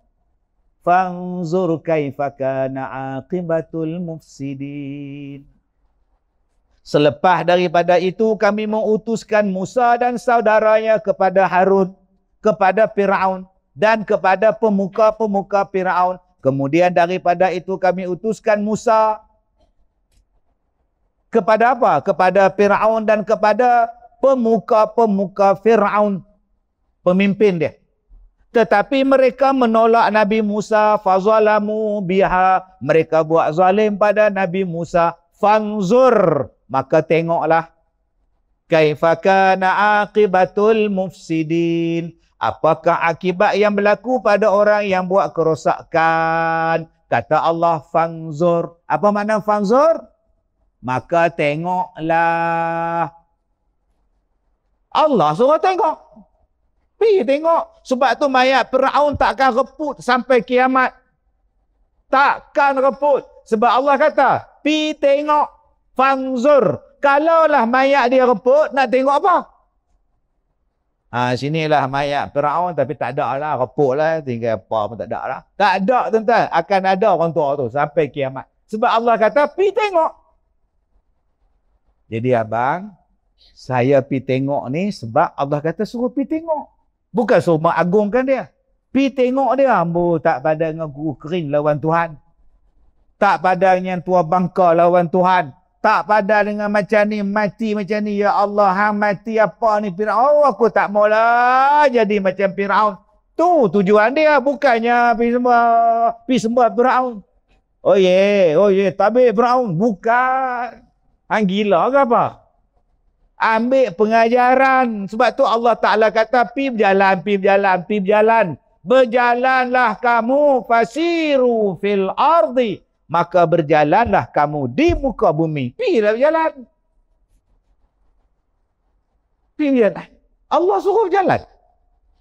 فانظر كيف كان عاقبة Selepas daripada itu kami mengutuskan Musa dan saudaranya kepada Harun, kepada Firaun dan kepada pemuka-pemuka Firaun. Kemudian daripada itu kami utuskan Musa kepada apa? Kepada Firaun dan kepada pemuka-pemuka Firaun, pemimpin dia. Tetapi mereka menolak Nabi Musa. Fazalamu biha. Mereka buat zalim pada Nabi Musa. Fanzur. Maka tengoklah. Kaifakana akibatul mufsidin. Apakah akibat yang berlaku pada orang yang buat kerosakan? Kata Allah Fanzur. Apa makna Fanzur? Maka tengoklah. Allah suruh tengok. Pi tengok. Sebab tu mayat Fir'aun takkan reput sampai kiamat. Takkan reput. Sebab Allah kata, pi tengok. Fangzur. Kalaulah mayat dia reput, nak tengok apa? Ha, lah mayat Fir'aun tapi tak ada lah. Reput lah. Tinggal apa pun tak ada lah. Tak ada tuan-tuan. Akan ada orang tua tu sampai kiamat. Sebab Allah kata, pi tengok. Jadi abang, saya pi tengok ni sebab Allah kata suruh pi tengok. Bukan suruh mengagungkan dia. Pi tengok dia, ambo tak pada dengan guru kering lawan Tuhan. Tak pada dengan tua bangka lawan Tuhan. Tak pada dengan macam ni, mati macam ni. Ya Allah, hang mati apa ni Fir'aun? Oh, aku tak maulah jadi macam Fir'aun. Tu tujuan dia, bukannya pi semua, pi semua Fir'aun. Oh ye, yeah, oh ye, yeah. tabik Fir'aun. Bukan. Hang gila ke apa? ambil pengajaran sebab tu Allah Taala kata pi berjalan pi berjalan pi berjalan berjalanlah kamu fasiru fil ardi maka berjalanlah kamu di muka bumi pi lah berjalan pi berjalan Allah suruh berjalan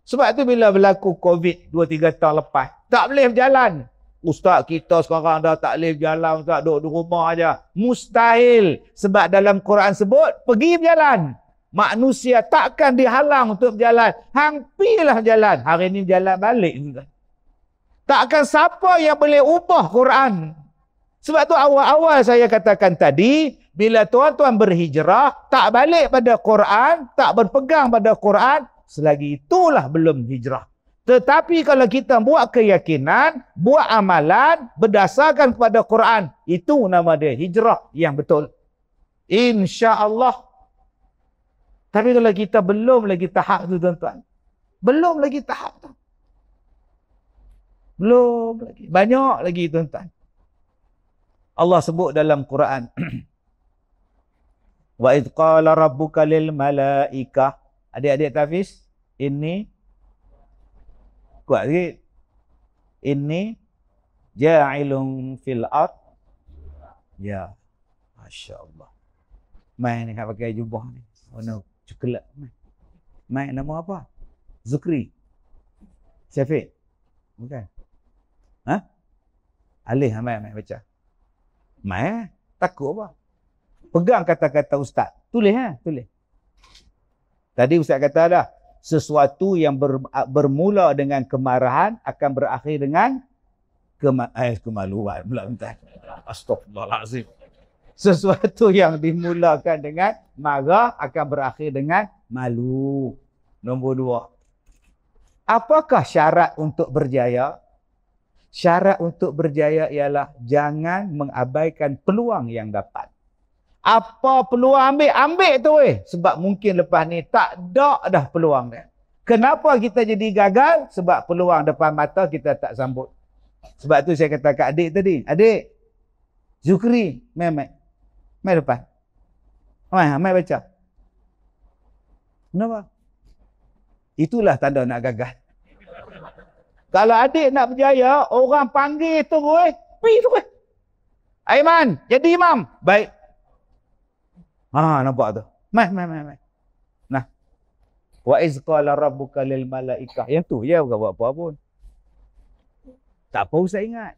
sebab tu bila berlaku covid 2 3 tahun lepas tak boleh berjalan Ustaz kita sekarang dah tak boleh berjalan Ustaz duduk di rumah aja. Mustahil sebab dalam Quran sebut pergi berjalan. Manusia takkan dihalang untuk berjalan. Hampirlah jalan. Hari ini jalan balik. Takkan siapa yang boleh ubah Quran. Sebab tu awal-awal saya katakan tadi, bila tuan-tuan berhijrah, tak balik pada Quran, tak berpegang pada Quran, selagi itulah belum hijrah. Tetapi kalau kita buat keyakinan, buat amalan berdasarkan kepada Quran, itu nama dia hijrah yang betul. Insya-Allah. Tapi kalau kita belum lagi tahap tu tuan-tuan. Belum lagi tahap tu. Belum lagi. Banyak lagi tuan-tuan. Allah sebut dalam Quran. <clears throat> Wa idh qala rabbuka lil malaika. Adik-adik Tafis, ini kuat sikit. Ini ja'ilun fil ard. Ya. Masya-Allah. Mai ni hak pakai jubah ni. Warna coklat. Mai nama apa? Zukri. Syafiq. Bukan. Ha? Alih lah mai mai baca. Mai eh? takut apa? Pegang kata-kata ustaz. Tulis ha, tulis. Tadi ustaz kata dah, sesuatu yang ber, bermula dengan kemarahan akan berakhir dengan kema, eh, kemaluan. Astagfirullahaladzim. Sesuatu yang dimulakan dengan marah akan berakhir dengan malu. Nombor dua. Apakah syarat untuk berjaya? Syarat untuk berjaya ialah jangan mengabaikan peluang yang dapat apa peluang ambil, ambil tu weh. Sebab mungkin lepas ni tak ada dah peluang dia. Kenapa kita jadi gagal? Sebab peluang depan mata kita tak sambut. Sebab tu saya kata kat adik tadi. Adik, Zukri, mai mai. Mai depan. Mai, mai baca. Kenapa? Itulah tanda nak gagal. <laughs> Kalau adik nak berjaya, orang panggil tu, weh. Pergi tu, weh. Aiman, jadi imam. Baik, Ha nampak tu. Mai mai mai mai. Nah. Wa iz qala rabbuka lil malaikah. Yang tu ya bukan buat apa pun. Tak apa saya ingat.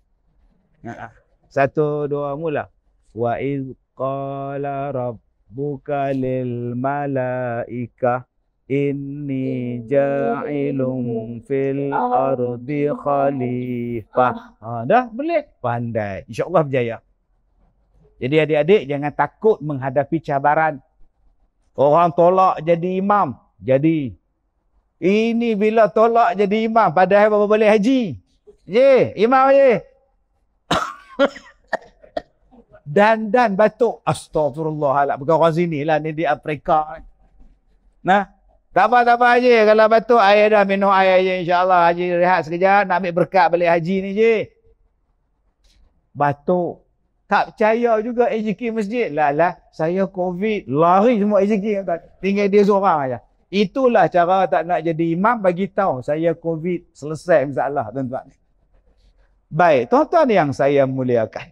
Nah. Ah. Satu dua mula. Wa iz qala rabbuka lil malaikah inni ja'ilum fil ardi khalifah. Ha dah boleh. Pandai. Insya-Allah berjaya. Jadi adik-adik jangan takut menghadapi cabaran. Orang tolak jadi imam. Jadi ini bila tolak jadi imam padahal bapa boleh haji. Ye, imam ye. <coughs> dan dan batuk. Astagfirullahalazim. Bukan orang sini lah ni di Afrika. Nah. Tak apa, tak apa Haji. Kalau batuk, ayah dah minum air je. InsyaAllah Haji rehat sekejap. Nak ambil berkat balik Haji ni je. Batuk. Tak percaya juga AJK masjid. Lah lah, saya COVID, lari semua AJK. Tinggal dia seorang aja. Itulah cara tak nak jadi imam bagi tahu saya COVID selesai masalah tuan-tuan. Baik, tuan-tuan yang saya muliakan.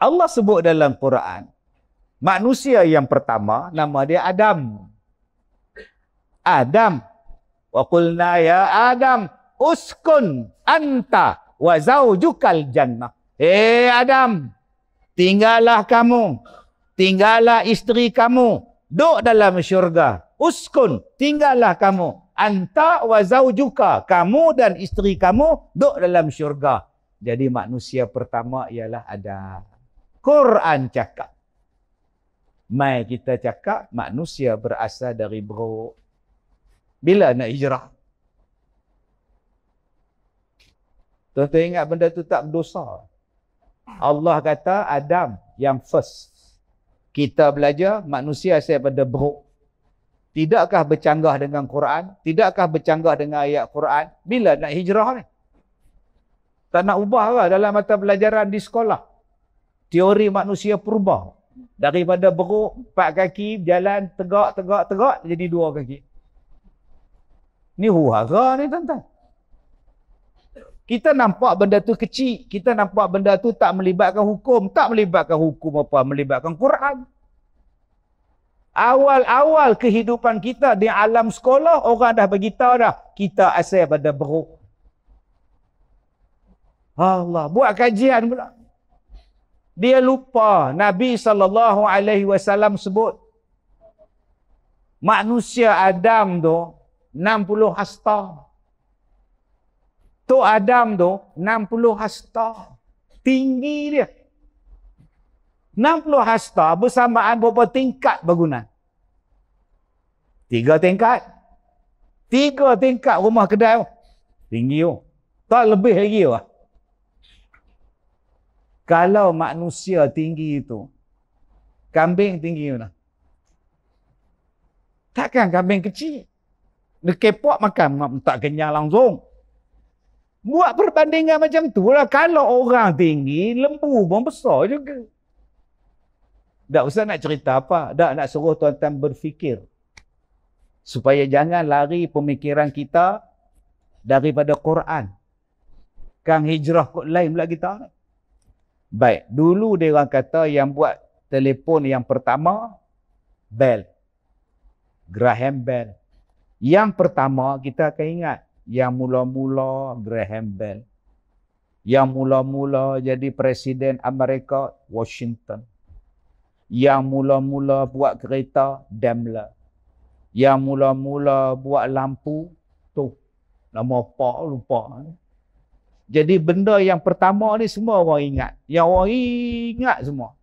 Allah sebut dalam Quran, manusia yang pertama nama dia Adam. Adam. Wa qulna ya Adam uskun anta wa zaujukal jannah. Eh Adam, tinggallah kamu tinggallah isteri kamu duduk dalam syurga uskun tinggallah kamu anta wa zaujuka kamu dan isteri kamu duduk dalam syurga jadi manusia pertama ialah ada Quran cakap mai kita cakap manusia berasal dari bro bila nak hijrah Tuan-tuan ingat benda tu tak berdosa. Allah kata Adam yang first. Kita belajar manusia asal daripada beruk. Tidakkah bercanggah dengan Quran? Tidakkah bercanggah dengan ayat Quran? Bila nak hijrah ni? Tak nak ubah lah dalam mata pelajaran di sekolah. Teori manusia purba. Daripada beruk, empat kaki, jalan tegak, tegak, tegak, jadi dua kaki. Ni huara ni tuan-tuan. Kita nampak benda tu kecil. Kita nampak benda tu tak melibatkan hukum. Tak melibatkan hukum apa? Melibatkan Quran. Awal-awal kehidupan kita di alam sekolah, orang dah beritahu dah, kita asal pada beruk. Allah, buat kajian pula. Dia lupa Nabi sallallahu alaihi wasallam sebut manusia Adam tu 60 hasta. Tok Adam tu 60 hasta. Tinggi dia. 60 hasta bersamaan berapa tingkat bangunan? Tiga tingkat. Tiga tingkat rumah kedai tu. Tinggi tu. Tak lebih lagi tu. Lah. Kalau manusia tinggi itu, kambing tinggi mana? Lah. Takkan kambing kecil. Dia kepok makan, tak kenyang langsung. Buat perbandingan macam tu lah. Kalau orang tinggi, lembu pun besar juga. Tak usah nak cerita apa. Tak nak suruh tuan-tuan berfikir. Supaya jangan lari pemikiran kita daripada Quran. Kang hijrah kot lain pula kita. Baik. Dulu dia orang kata yang buat telefon yang pertama, Bell. Graham Bell. Yang pertama kita akan ingat yang mula-mula Graham Bell yang mula-mula jadi presiden Amerika Washington yang mula-mula buat kereta Daimler yang mula-mula buat lampu tu nama apa lupa jadi benda yang pertama ni semua orang ingat yang orang ingat semua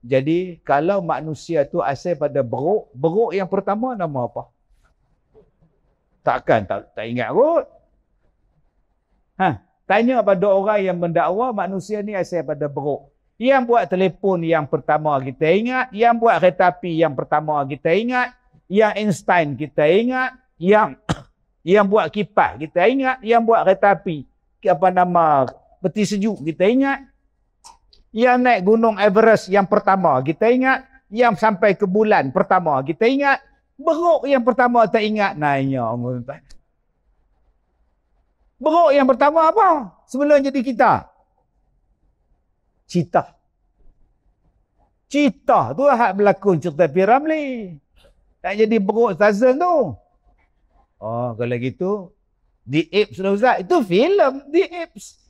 jadi kalau manusia tu asal pada beruk beruk yang pertama nama apa Takkan tak, tak ingat kot. Ha, tanya pada orang yang mendakwa manusia ni asal pada beruk. Yang buat telefon yang pertama kita ingat, yang buat kereta api yang pertama kita ingat, yang Einstein kita ingat, yang <coughs> yang buat kipas kita ingat, yang buat kereta api apa nama peti sejuk kita ingat, yang naik gunung Everest yang pertama kita ingat, yang sampai ke bulan pertama kita ingat, Beruk yang pertama tak ingat nanya orang tuan. Beruk yang pertama apa? Sebelum jadi kita. Cita. Cita tu hak berlaku cerita Piramli. Tak jadi beruk stazen tu. Oh, kalau gitu di Apes lah Ustaz. Itu filem di Apes.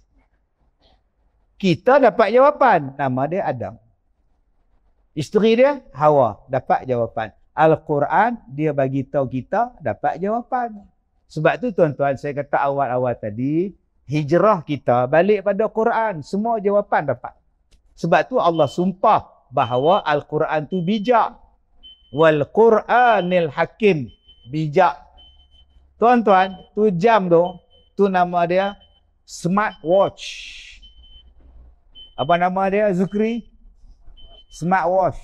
Kita dapat jawapan. Nama dia Adam. Isteri dia Hawa. Dapat jawapan. Al-Quran dia bagi tahu kita dapat jawapan. Sebab tu tuan-tuan saya kata awal-awal tadi hijrah kita balik pada Quran semua jawapan dapat. Sebab tu Allah sumpah bahawa Al-Quran tu bijak. Wal Quranil Hakim bijak. Tuan-tuan, tu jam tu, tu nama dia smartwatch. Apa nama dia Zukri? Smartwatch.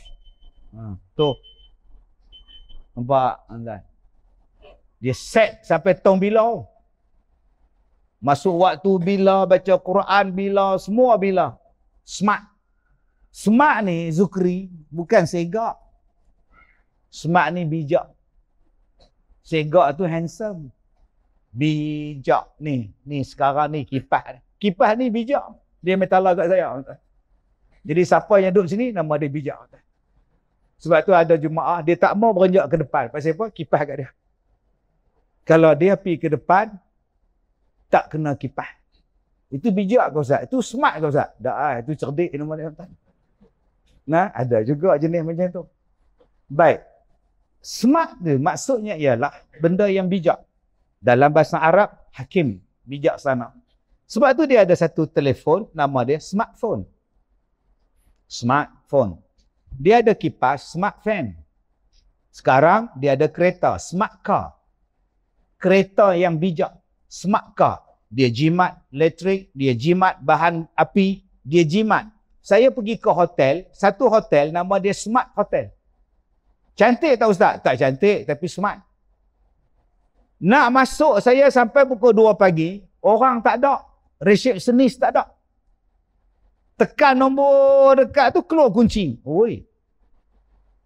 Hmm. Tu Nampak? Dia set sampai tong bila. Masuk waktu bila, baca Quran bila, semua bila. Smart. Smart ni Zukri, bukan segak. Smart ni bijak. Segak tu handsome. Bijak ni. Ni sekarang ni kipas. Kipas ni bijak. Dia metala kat saya. Jadi siapa yang duduk sini, nama dia bijak. Kata. Sebab tu ada jemaah dia tak mau beranjak ke depan. Pasal apa? Kipas kat dia. Kalau dia pergi ke depan tak kena kipas. Itu bijak kau Ustaz. Itu smart kau Ustaz. Dah ah, itu cerdik nama dia Nah, ada juga jenis macam tu. Baik. Smart tu maksudnya ialah benda yang bijak. Dalam bahasa Arab, hakim, bijak sana. Sebab tu dia ada satu telefon nama dia smartphone. Smartphone dia ada kipas smart fan. Sekarang dia ada kereta smart car. Kereta yang bijak smart car. Dia jimat elektrik, dia jimat bahan api, dia jimat. Saya pergi ke hotel, satu hotel nama dia smart hotel. Cantik tak ustaz? Tak cantik tapi smart. Nak masuk saya sampai pukul 2 pagi, orang tak ada. Receptionist tak ada. Tekan nombor dekat tu keluar kunci. Oi,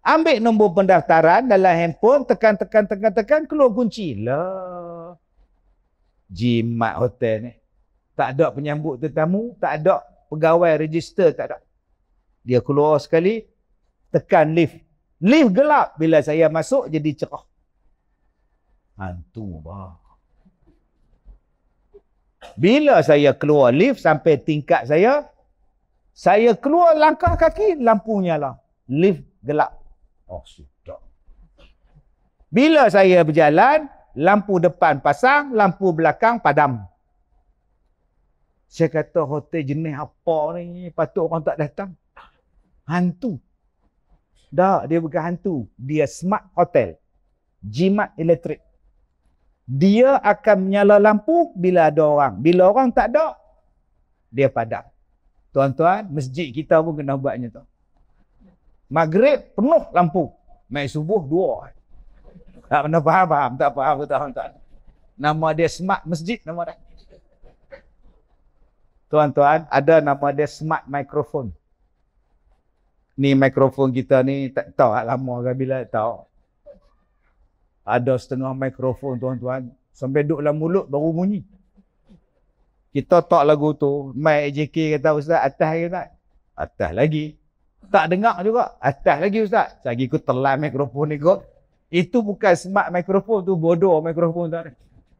Ambil nombor pendaftaran dalam handphone, tekan, tekan, tekan, tekan, keluar kunci. Lah. Jimat hotel ni. Tak ada penyambut tetamu, tak ada pegawai register, tak ada. Dia keluar sekali, tekan lift. Lift gelap. Bila saya masuk, jadi cerah. Hantu bah. Bila saya keluar lift sampai tingkat saya, saya keluar langkah kaki, lampu nyala. Lift gelap. Oh, sudah. Bila saya berjalan, lampu depan pasang, lampu belakang padam. Saya kata hotel jenis apa ni, patut orang tak datang. Hantu. Dah, dia bukan hantu. Dia smart hotel. Jimat elektrik. Dia akan menyala lampu bila ada orang. Bila orang tak ada, dia padam. Tuan-tuan, masjid kita pun kena buatnya macam tu. Maghrib penuh lampu. Mai subuh dua. Tak pernah faham, faham. Tak faham, tuan-tuan. Nama dia smart masjid nama dia. Tuan-tuan, ada nama dia smart microphone. Ni mikrofon kita ni tak tahu tak lah lama ke bila tak tahu. Ada setengah mikrofon tuan-tuan. Sampai duduk dalam mulut baru bunyi. Kita tak lagu tu. Mai AJK kata ustaz atas ke tak? Atas lagi. Tak dengar juga. Atas lagi ustaz. Saya pergi aku telan mikrofon ni kot. Itu bukan smart mikrofon tu bodoh mikrofon tu.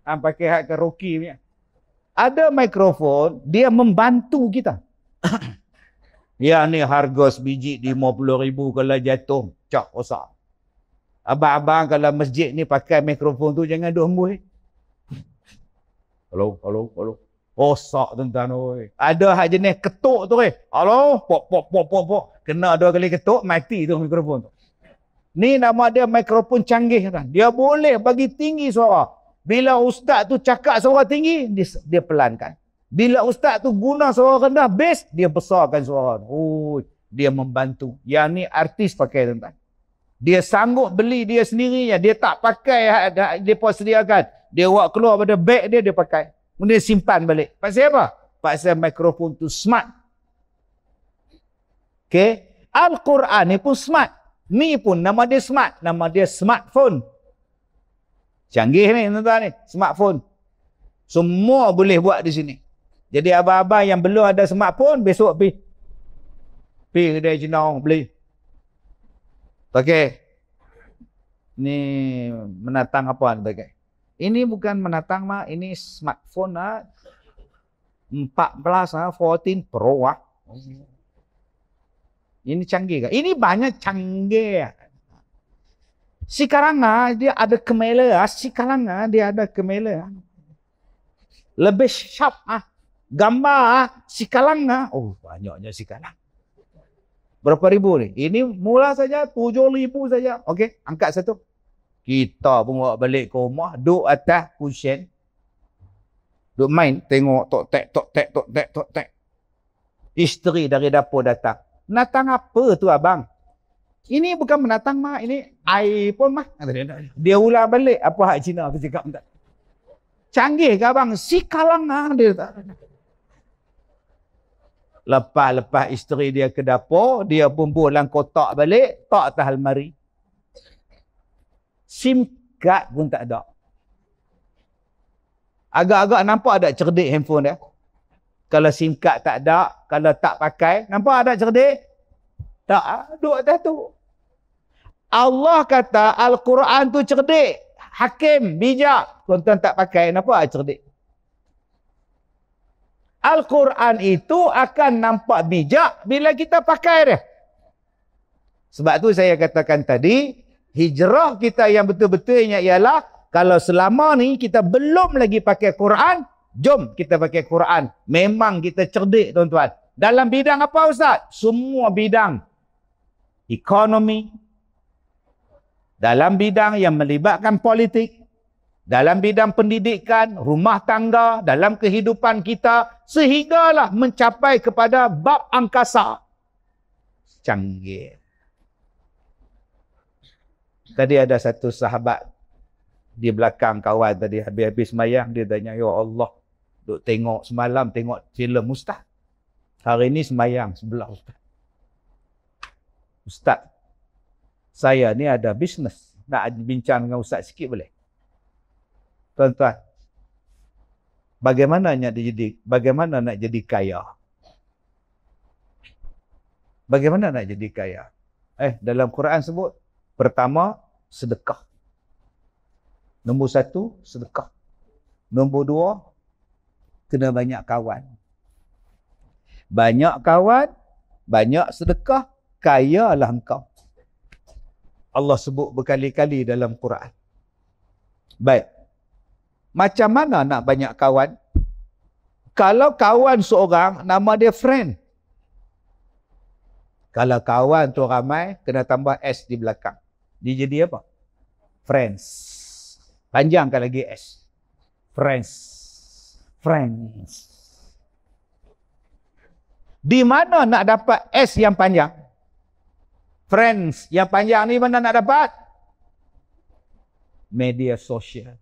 Han pakai hak ke punya. Ada mikrofon dia membantu kita. <coughs> ya ni harga sebiji 50 ribu kalau jatuh cak osak. Abang-abang kalau masjid ni pakai mikrofon tu jangan duk hembus. Halo, eh. halo, halo. osak tuan-tuan Ada hak jenis ketuk tu oi. Eh. Halo, pop pop pop pop pop kena dua kali ketuk mati tu mikrofon tu ni nama dia mikrofon canggih kan dia boleh bagi tinggi suara bila ustaz tu cakap suara tinggi dia, dia pelankan bila ustaz tu guna suara rendah bass dia besarkan suara oh dia membantu yang ni artis pakai tuan-tuan dia sanggup beli dia sendiri ya dia tak pakai ha, ha, dia pun sediakan dia buat keluar pada beg dia dia pakai kemudian simpan balik pasal apa pasal mikrofon tu smart Okay. Al-Quran ni pun smart. Ni pun nama dia smart. Nama dia smartphone. Canggih ni tuan-tuan ni. Smartphone. Semua boleh buat di sini. Jadi abang-abang yang belum ada smartphone, besok pi. Pi kedai Cina beli. Okay. Ni menatang apa ni okay. Ini bukan menatang mah, ini smartphone ah. 14 ah, 14 Pro ah. Okay. Ini canggih kan? Ini banyak canggih. Si karanga dia ada kemela. Ah, si karanga dia ada kemela. Lebih sharp ah. Gambar ah. Si karanga. Oh banyaknya si karanga. Berapa ribu ni? Ini mula saja tujuh ribu saja. Okey, angkat satu. Kita pun bawa balik ke rumah, duduk atas kusen. Duduk main, tengok tok tek, tok tek, tok tek, tok tek. Isteri dari dapur datang menatang apa tu abang? Ini bukan menatang mah, ini iPhone mah. Ah, dia ular balik apa hak Cina tu cakap. Canggih ke abang? Si kalang lah dia tak. Lepas-lepas isteri dia ke dapur, dia pun bulan kotak balik, tak tahu almari. SIM card pun tak ada. Agak-agak nampak ada cerdik handphone dia. Kalau SIM card tak ada, kalau tak pakai, nampak ada cerdik? Tak, ah, duduk atas tu. Allah kata Al-Quran tu cerdik. Hakim, bijak. Tuan-tuan tak pakai, nampak cerdik? Al-Quran itu akan nampak bijak bila kita pakai dia. Sebab tu saya katakan tadi, hijrah kita yang betul-betulnya ialah kalau selama ni kita belum lagi pakai Quran, Jom kita pakai Quran. Memang kita cerdik tuan-tuan. Dalam bidang apa Ustaz? Semua bidang. Ekonomi. Dalam bidang yang melibatkan politik. Dalam bidang pendidikan, rumah tangga, dalam kehidupan kita. Sehinggalah mencapai kepada bab angkasa. Canggih. Tadi ada satu sahabat di belakang kawan tadi habis-habis mayang. Dia tanya, Ya Allah, duk tengok semalam tengok filem Mustah. Hari ni semayang sebelah ustaz. Ustaz, saya ni ada bisnes. Nak bincang dengan ustaz sikit boleh? Tuan-tuan, bagaimana nak jadi bagaimana nak jadi kaya? Bagaimana nak jadi kaya? Eh, dalam Quran sebut, pertama, sedekah. Nombor satu, sedekah. Nombor dua, kena banyak kawan. Banyak kawan, banyak sedekah, kaya lah engkau. Allah sebut berkali-kali dalam Quran. Baik. Macam mana nak banyak kawan? Kalau kawan seorang, nama dia friend. Kalau kawan tu ramai, kena tambah S di belakang. Dia jadi apa? Friends. Panjangkan lagi S. Friends friends. Di mana nak dapat S yang panjang? Friends yang panjang ni mana nak dapat? Media sosial.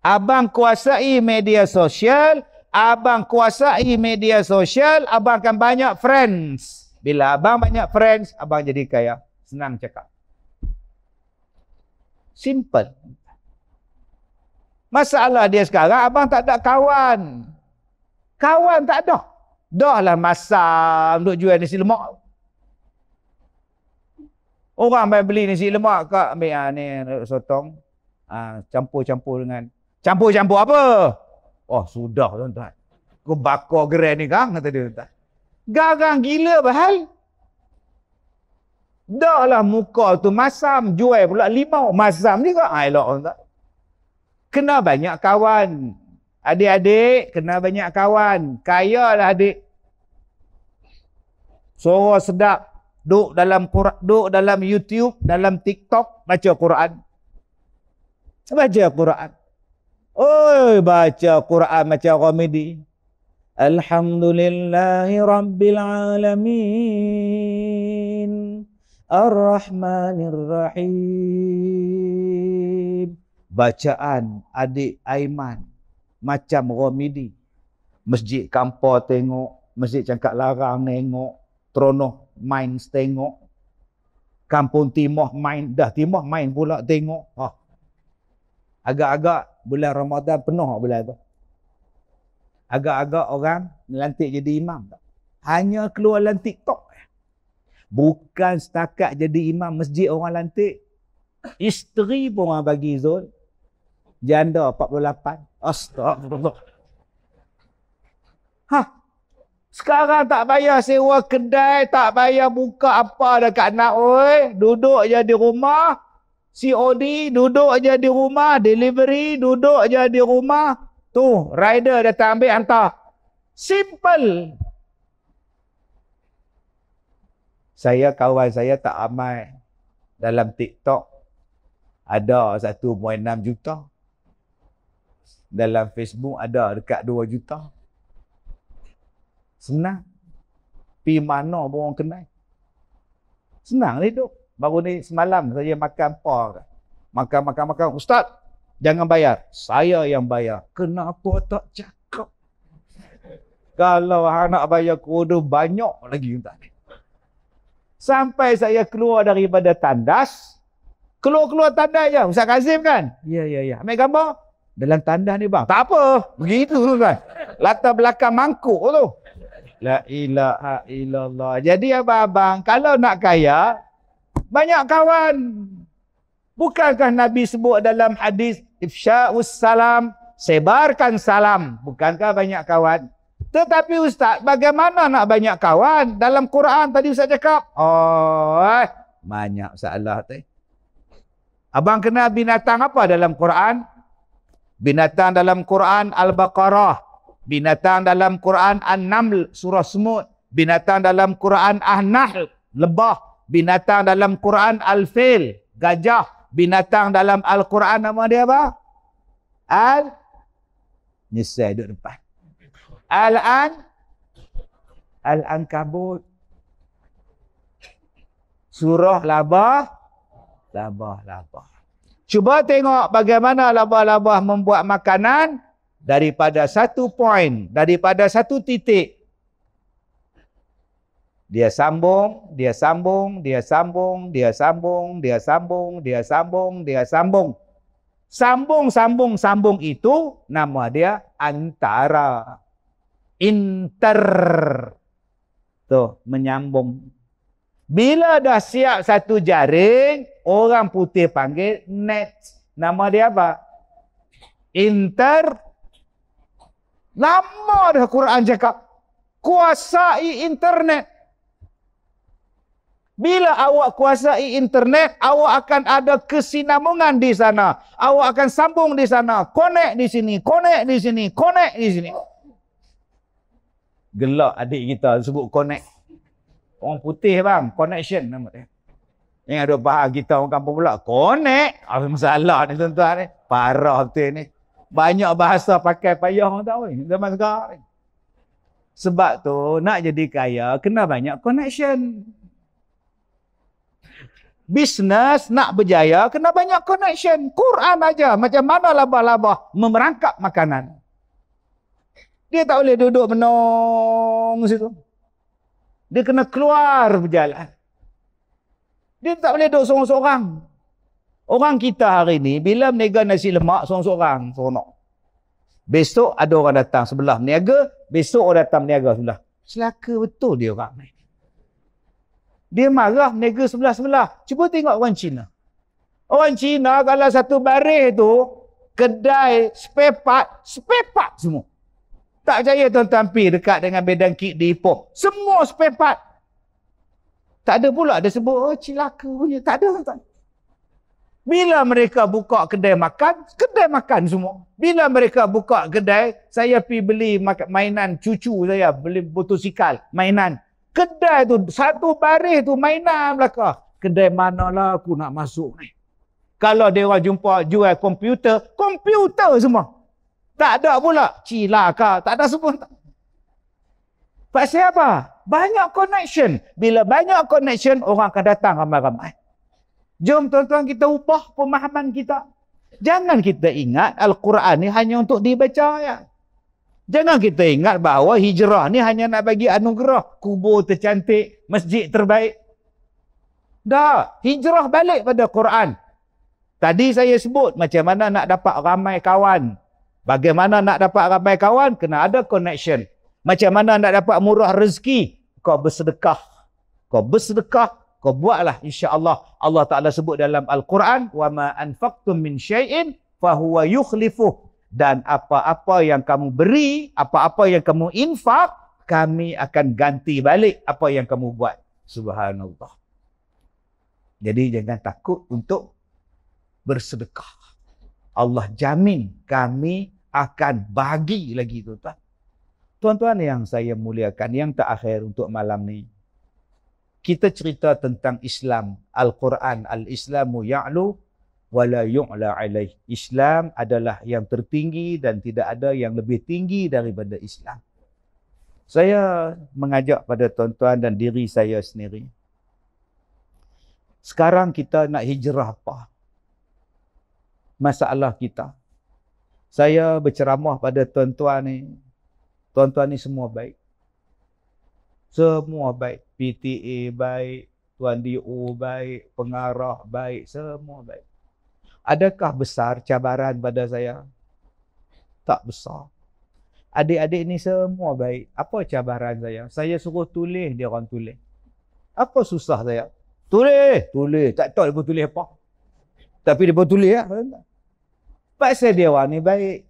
Abang kuasai media sosial, abang kuasai media sosial, abang akan banyak friends. Bila abang banyak friends, abang jadi kaya. Senang cakap. Simple. Masalah dia sekarang, abang tak ada kawan. Kawan tak ada. Dah lah masam duk jual nasi lemak. Orang main beli nasi lemak kat ambil ah, ni sotong. Ah, campur-campur dengan. Campur-campur apa? Oh, sudah tuan-tuan. Kau bakar gerai ni kan? Kata dia tuan-tuan. Garang gila bahal. Dah lah muka tu masam jual pula limau. Masam ni kan? Ah, elok tuan-tuan kena banyak kawan. Adik-adik, kena banyak kawan. Kaya lah adik. Suara sedap. Duk dalam Quran, duk dalam YouTube, dalam TikTok, baca Quran. Baca Quran. oh baca Quran macam komedi. Alhamdulillahi Rabbil Alamin Ar-Rahmanir Rahim bacaan adik Aiman macam Romidi. Masjid Kampo tengok, Masjid Cangkak Larang tengok, Tronoh main tengok, Kampung Timah main, dah Timah main pula tengok. Ha. Agak-agak bulan Ramadan penuh bulan tu. Agak-agak orang melantik jadi imam. Hanya keluar lantik tok. Bukan setakat jadi imam masjid orang lantik. Isteri pun orang bagi zon janda 48. Astagfirullah. Ha. Sekarang tak payah sewa kedai, tak payah buka apa dekat nak oi, duduk je di rumah. COD duduk je di rumah, delivery duduk je di rumah. Tu, rider datang ambil hantar. Simple. Saya kawan saya tak amai dalam TikTok ada satu 1.6 juta dalam Facebook ada dekat 2 juta. Senang. Pi mana pun orang kenal. Senang ni lah hidup. Baru ni semalam saya makan par. Makan, makan, makan. Ustaz, jangan bayar. Saya yang bayar. Kenapa tak cakap? Kalau anak bayar kuda banyak lagi. Ustaz. Sampai saya keluar daripada tandas. Keluar-keluar tandas je. Ustaz Kazim kan? Ya, ya, ya. Ambil gambar dalam tandas ni bang. Tak apa. Begitu tu kan. Latar belakang mangkuk tu. La ilaha illallah. Jadi abang-abang, kalau nak kaya, banyak kawan. Bukankah Nabi sebut dalam hadis ifsya'us salam, sebarkan salam. Bukankah banyak kawan? Tetapi ustaz, bagaimana nak banyak kawan? Dalam Quran tadi ustaz cakap, oh, banyak salah tu. Abang kena binatang apa dalam Quran? Binatang dalam Quran Al-Baqarah. Binatang dalam Quran An-Naml surah Semut. Binatang dalam Quran Nahl lebah. Binatang dalam Quran Al-Fil gajah. Binatang dalam Al-Quran nama dia apa? Al Nisa duduk depan. Al-An Al-Ankabut. Surah Labah. Labah, Labah. Cuba tengok bagaimana labah-labah membuat makanan daripada satu point, daripada satu titik. Dia sambung, dia sambung, dia sambung, dia sambung, dia sambung, dia sambung, dia sambung. Sambung, sambung, sambung itu nama dia antara. Inter. Tuh, menyambung. Bila dah siap satu jaring, orang putih panggil net. Nama dia apa? Inter. Lama dah Quran cakap. Kuasai internet. Bila awak kuasai internet, awak akan ada kesinambungan di sana. Awak akan sambung di sana. Connect di sini, connect di sini, connect di sini. Gelak adik kita sebut connect. Orang putih bang, connection nama dia. Yang ada bahan kita orang kampung pula. Konek. Apa masalah ni tuan-tuan ni. Parah betul ni. Banyak bahasa pakai payah orang tahu ni. Zaman sekarang Sebab tu nak jadi kaya kena banyak connection. Bisnes nak berjaya kena banyak connection. Quran aja macam mana labah-labah memerangkap makanan. Dia tak boleh duduk menong situ. Dia kena keluar berjalan. Dia tak boleh duduk seorang-seorang. Orang kita hari ini bila meniaga nasi lemak, seorang-seorang, seronok. Besok ada orang datang sebelah meniaga, besok orang datang meniaga sebelah. Selaka betul dia orang ni. Dia marah meniaga sebelah-sebelah. Cuba tengok orang Cina. Orang Cina kalau satu baris tu, kedai, sepepat sepepat semua. Tak percaya tuan-tuan pergi dekat dengan bedang kit di Ipoh. Semua sepepat. Tak ada pula dia sebut oh, cilaka punya. Tak ada. Tak. Bila mereka buka kedai makan, kedai makan semua. Bila mereka buka kedai, saya pi beli mainan cucu saya, beli motosikal, mainan. Kedai tu, satu baris tu mainan belaka. Kedai lah, aku nak masuk ni. Kalau dia orang jumpa jual komputer, komputer semua. Tak ada pula. Cilaka, tak ada semua. Pasal apa? Banyak connection. Bila banyak connection, orang akan datang ramai-ramai. Jom tuan-tuan kita upah pemahaman kita. Jangan kita ingat Al-Quran ni hanya untuk dibaca ya. Jangan kita ingat bahawa hijrah ni hanya nak bagi anugerah. Kubur tercantik, masjid terbaik. Dah, hijrah balik pada Quran. Tadi saya sebut macam mana nak dapat ramai kawan. Bagaimana nak dapat ramai kawan? Kena ada connection. Macam mana nak dapat murah rezeki? kau bersedekah. Kau bersedekah, kau buatlah insya-Allah. Allah Taala sebut dalam al-Quran, "Wa ma anfaqtum min syai'in fa huwa yukhlifu." Dan apa-apa yang kamu beri, apa-apa yang kamu infak, kami akan ganti balik apa yang kamu buat. Subhanallah. Jadi jangan takut untuk bersedekah. Allah jamin kami akan bagi lagi tuan-tuan. Tuan-tuan yang saya muliakan, yang terakhir untuk malam ni. Kita cerita tentang Islam, Al-Quran, Al-Islamu ya'lu wa la yu'la alaih. Islam adalah yang tertinggi dan tidak ada yang lebih tinggi daripada Islam. Saya mengajak pada tuan-tuan dan diri saya sendiri. Sekarang kita nak hijrah apa? Masalah kita. Saya berceramah pada tuan-tuan ni, tuan-tuan ni semua baik. Semua baik. PTA baik, Tuan DO baik, pengarah baik, semua baik. Adakah besar cabaran pada saya? Tak besar. Adik-adik ni semua baik. Apa cabaran saya? Saya suruh tulis, dia orang tulis. Apa susah saya? Tulis, tulis. Tak tahu dia pun tulis apa. Tapi dia pun tulis lah. Ya. Paksa dia orang ni baik.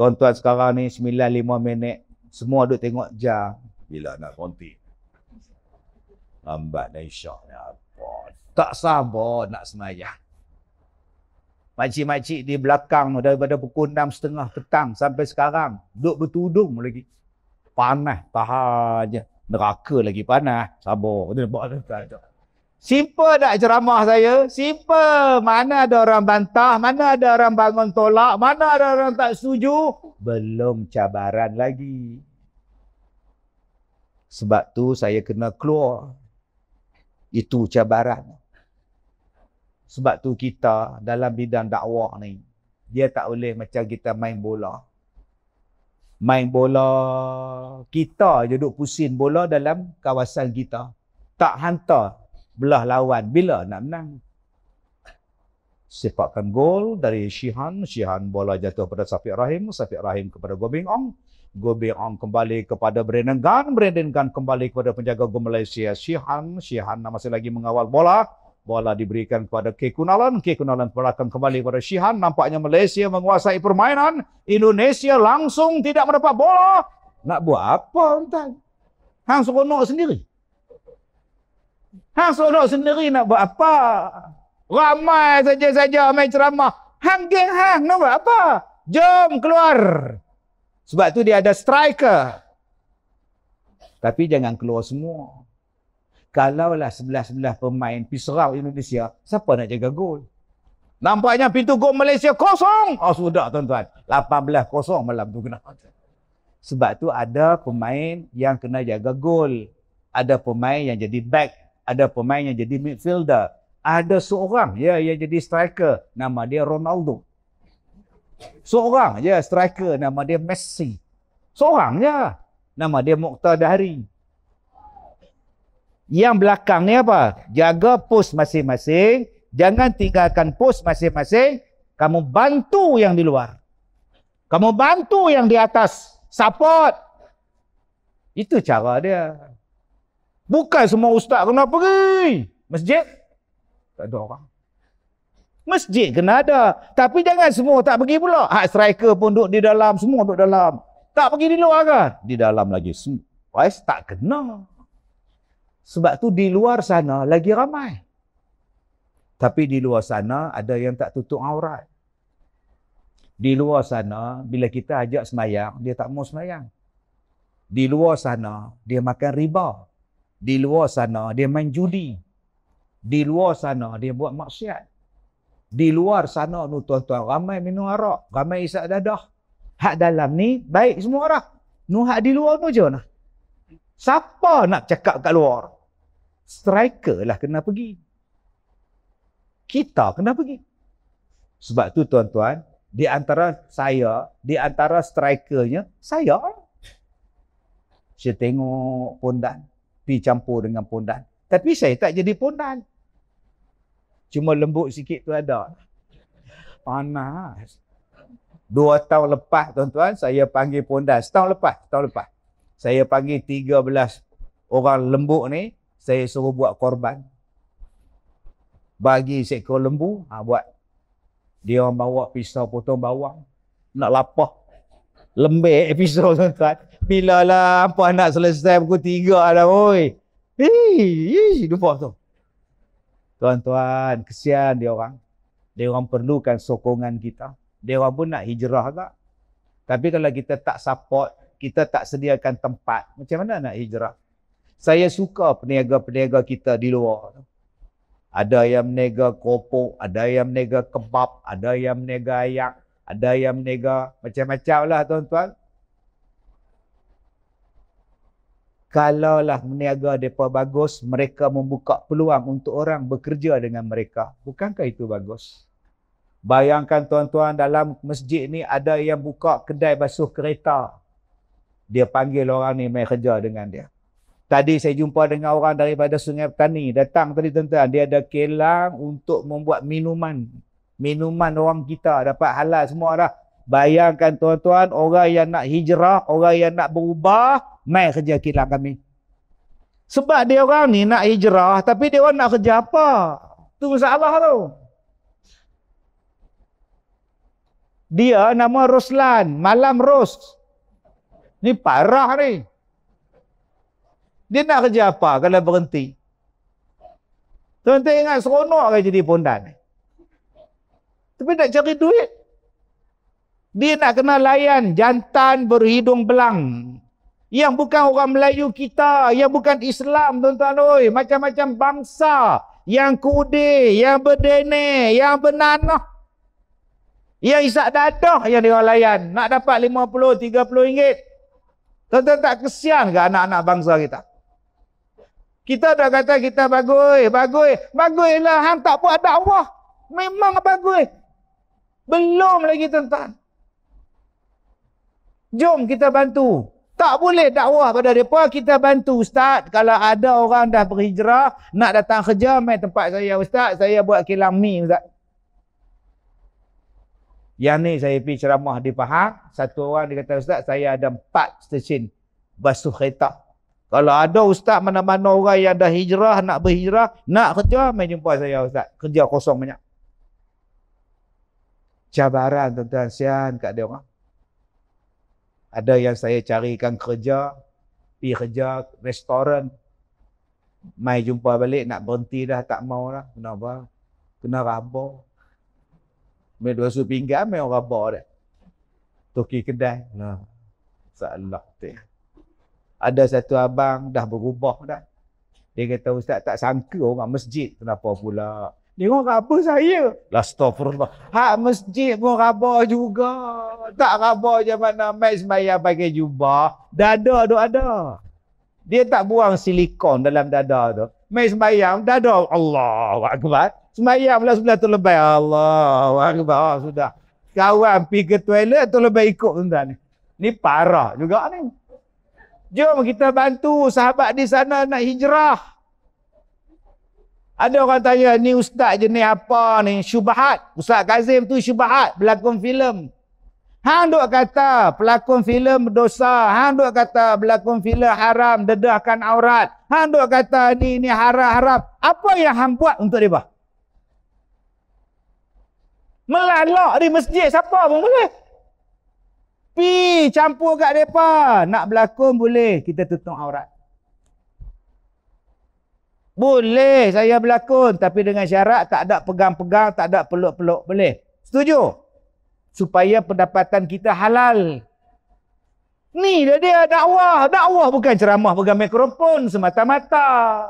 Tuan-tuan sekarang ni 9.5 minit Semua duduk tengok jam Bila nak konti Lambat dan syok ni apa ya Tak sabar nak semayang Makcik-makcik di belakang daripada pukul 6.30 petang sampai sekarang duduk bertudung lagi. Panas, tahan je. Neraka lagi panas. Sabar. Dia nampak tak? Simple nak ceramah saya. Simple. Mana ada orang bantah. Mana ada orang bangun tolak. Mana ada orang tak setuju. Belum cabaran lagi. Sebab tu saya kena keluar. Itu cabaran. Sebab tu kita dalam bidang dakwah ni. Dia tak boleh macam kita main bola. Main bola. Kita je duduk pusing bola dalam kawasan kita. Tak hantar belah lawan bila nak menang sepakkan gol dari Shihan Shihan bola jatuh kepada Safiq Rahim Safiq Rahim kepada Gobing Ong Gobing Ong kembali kepada Brandon Gan Brandon Gan kembali kepada penjaga gol Malaysia Shihan Shihan masih lagi mengawal bola bola diberikan kepada K. Kunalan. K. Kunalan belakang kembali kepada Shihan. Nampaknya Malaysia menguasai permainan. Indonesia langsung tidak mendapat bola. Nak buat apa entah? Hang Sukono sendiri. Hang seronok sendiri nak buat apa? Ramai saja-saja main ceramah. Hang geng hang nak buat apa? Jom keluar. Sebab tu dia ada striker. Tapi jangan keluar semua. Kalaulah sebelah-sebelah pemain pisau Indonesia, siapa nak jaga gol? Nampaknya pintu gol Malaysia kosong. Oh sudah tuan-tuan. 18 kosong malam tu kena. Sebab tu ada pemain yang kena jaga gol. Ada pemain yang jadi back ada pemain yang jadi midfielder. Ada seorang ya yang jadi striker nama dia Ronaldo. Seorang ya striker nama dia Messi. Seorang ya nama dia Muqtadari. Yang belakang ni apa? Jaga pos masing-masing. Jangan tinggalkan pos masing-masing. Kamu bantu yang di luar. Kamu bantu yang di atas. Support. Itu cara dia. Bukan semua ustaz kena pergi. Masjid? Tak ada orang. Masjid kena ada. Tapi jangan semua tak pergi pula. Hak striker pun duduk di dalam. Semua duduk dalam. Tak pergi di luar kan? Di dalam lagi. Wais tak kena. Sebab tu di luar sana lagi ramai. Tapi di luar sana ada yang tak tutup aurat. Di luar sana, bila kita ajak semayang, dia tak mau semayang. Di luar sana, dia makan riba di luar sana dia main judi. Di luar sana dia buat maksiat. Di luar sana tu tuan-tuan ramai minum arak, ramai isap dadah. Hak dalam ni baik semua orang. Nu hak di luar tu je lah. Siapa nak cakap kat luar? Striker lah kena pergi. Kita kena pergi. Sebab tu tuan-tuan, di antara saya, di antara strikernya, saya. Saya tengok pondan pi campur dengan pondan. Tapi saya tak jadi pondan. Cuma lembut sikit tu ada. Panas. Dua tahun lepas tuan-tuan, saya panggil pondan. Setahun lepas, tahun lepas. Saya panggil tiga belas orang lembut ni, saya suruh buat korban. Bagi seekor lembu, ha, buat. Dia bawa pisau potong bawang. Nak lapah lembek episod <laughs> tuan-tuan. Bila lah apa nak selesai pukul tiga dah oi. Hei, hei, lupa tu. Tuan-tuan, kesian dia orang. Dia orang perlukan sokongan kita. Dia orang pun nak hijrah tak. Tapi kalau kita tak support, kita tak sediakan tempat, macam mana nak hijrah? Saya suka peniaga-peniaga kita di luar. Ada yang meniaga kopok, ada yang meniaga kebab, ada yang meniaga ayak. Ada yang menega macam-macam lah tuan-tuan. Kalaulah meniaga mereka bagus, mereka membuka peluang untuk orang bekerja dengan mereka. Bukankah itu bagus? Bayangkan tuan-tuan dalam masjid ni ada yang buka kedai basuh kereta. Dia panggil orang ni main kerja dengan dia. Tadi saya jumpa dengan orang daripada Sungai Petani. Datang tadi tuan-tuan. Dia ada kelang untuk membuat minuman minuman orang kita dapat halal semua dah. Bayangkan tuan-tuan, orang yang nak hijrah, orang yang nak berubah, mai kerja kilang kami. Sebab dia orang ni nak hijrah, tapi dia orang nak kerja apa? Itu masalah tu. Dia nama Ruslan, Malam Rus. Ni parah ni. Dia nak kerja apa kalau berhenti? Tuan-tuan ingat seronok ke jadi pondan ni? Tapi nak cari duit. Dia nak kena layan jantan berhidung belang. Yang bukan orang Melayu kita, yang bukan Islam tuan-tuan oi, macam-macam bangsa yang kude, yang berdene, yang bernanah. Yang isak dadah yang dia layan, nak dapat 50, 30 ringgit. Tuan-tuan tak kesian ke anak-anak bangsa kita? Kita dah kata kita bagus, bagus, baguslah hang tak buat dakwah. Memang bagus. Belum lagi tuan-tuan. Jom kita bantu. Tak boleh dakwah pada mereka, kita bantu ustaz. Kalau ada orang dah berhijrah, nak datang kerja, main tempat saya ustaz, saya buat kilang mi ustaz. Yang ni saya pergi ceramah di Pahang, satu orang dia kata ustaz, saya ada empat stesen basuh kereta. Kalau ada ustaz mana-mana orang yang dah hijrah, nak berhijrah, nak kerja, main jumpa saya ustaz. Kerja kosong banyak cabaran tuan-tuan sian kat dia orang. Ada yang saya carikan kerja, pi kerja restoran. Mai jumpa balik nak berhenti dah tak mau dah. Kenapa? Kena rabo. Mai dua su pinggan mai orang rabo dah. Toki kedai. Nah. Allah tu. Ada satu abang dah berubah dah. Dia kata ustaz tak sangka orang masjid kenapa pula. Tengok apa saya. Astagfirullah. Hak masjid pun rabah juga. Tak rabah je mana Max Maya pakai jubah. Dada tu ada. Dia tak buang silikon dalam dada tu. Mai sembahyang, dada Allahu Akbar. Sembahyang pula sebelah tu lebay Allahu Akbar. Oh, sudah. Kawan pergi ke toilet tu lebay ikut tuan-tuan ni. Ni parah juga ni. Jom kita bantu sahabat di sana nak hijrah. Ada orang tanya, ni ustaz jenis apa ni? Syubahat. Ustaz Kazim tu syubahat. pelakon filem. Hang duk kata pelakon filem berdosa. Hang duk kata pelakon filem haram dedahkan aurat. Hang duk kata ni ni haram haram. Apa yang hang buat untuk dia? Melalak di masjid siapa pun boleh. Pi campur kat depa nak berlakon boleh kita tutup aurat. Boleh saya berlakon tapi dengan syarat tak ada pegang-pegang, tak ada peluk-peluk. Boleh. Setuju? Supaya pendapatan kita halal. Ni dia dia dakwah. Dakwah bukan ceramah pegang mikrofon semata-mata.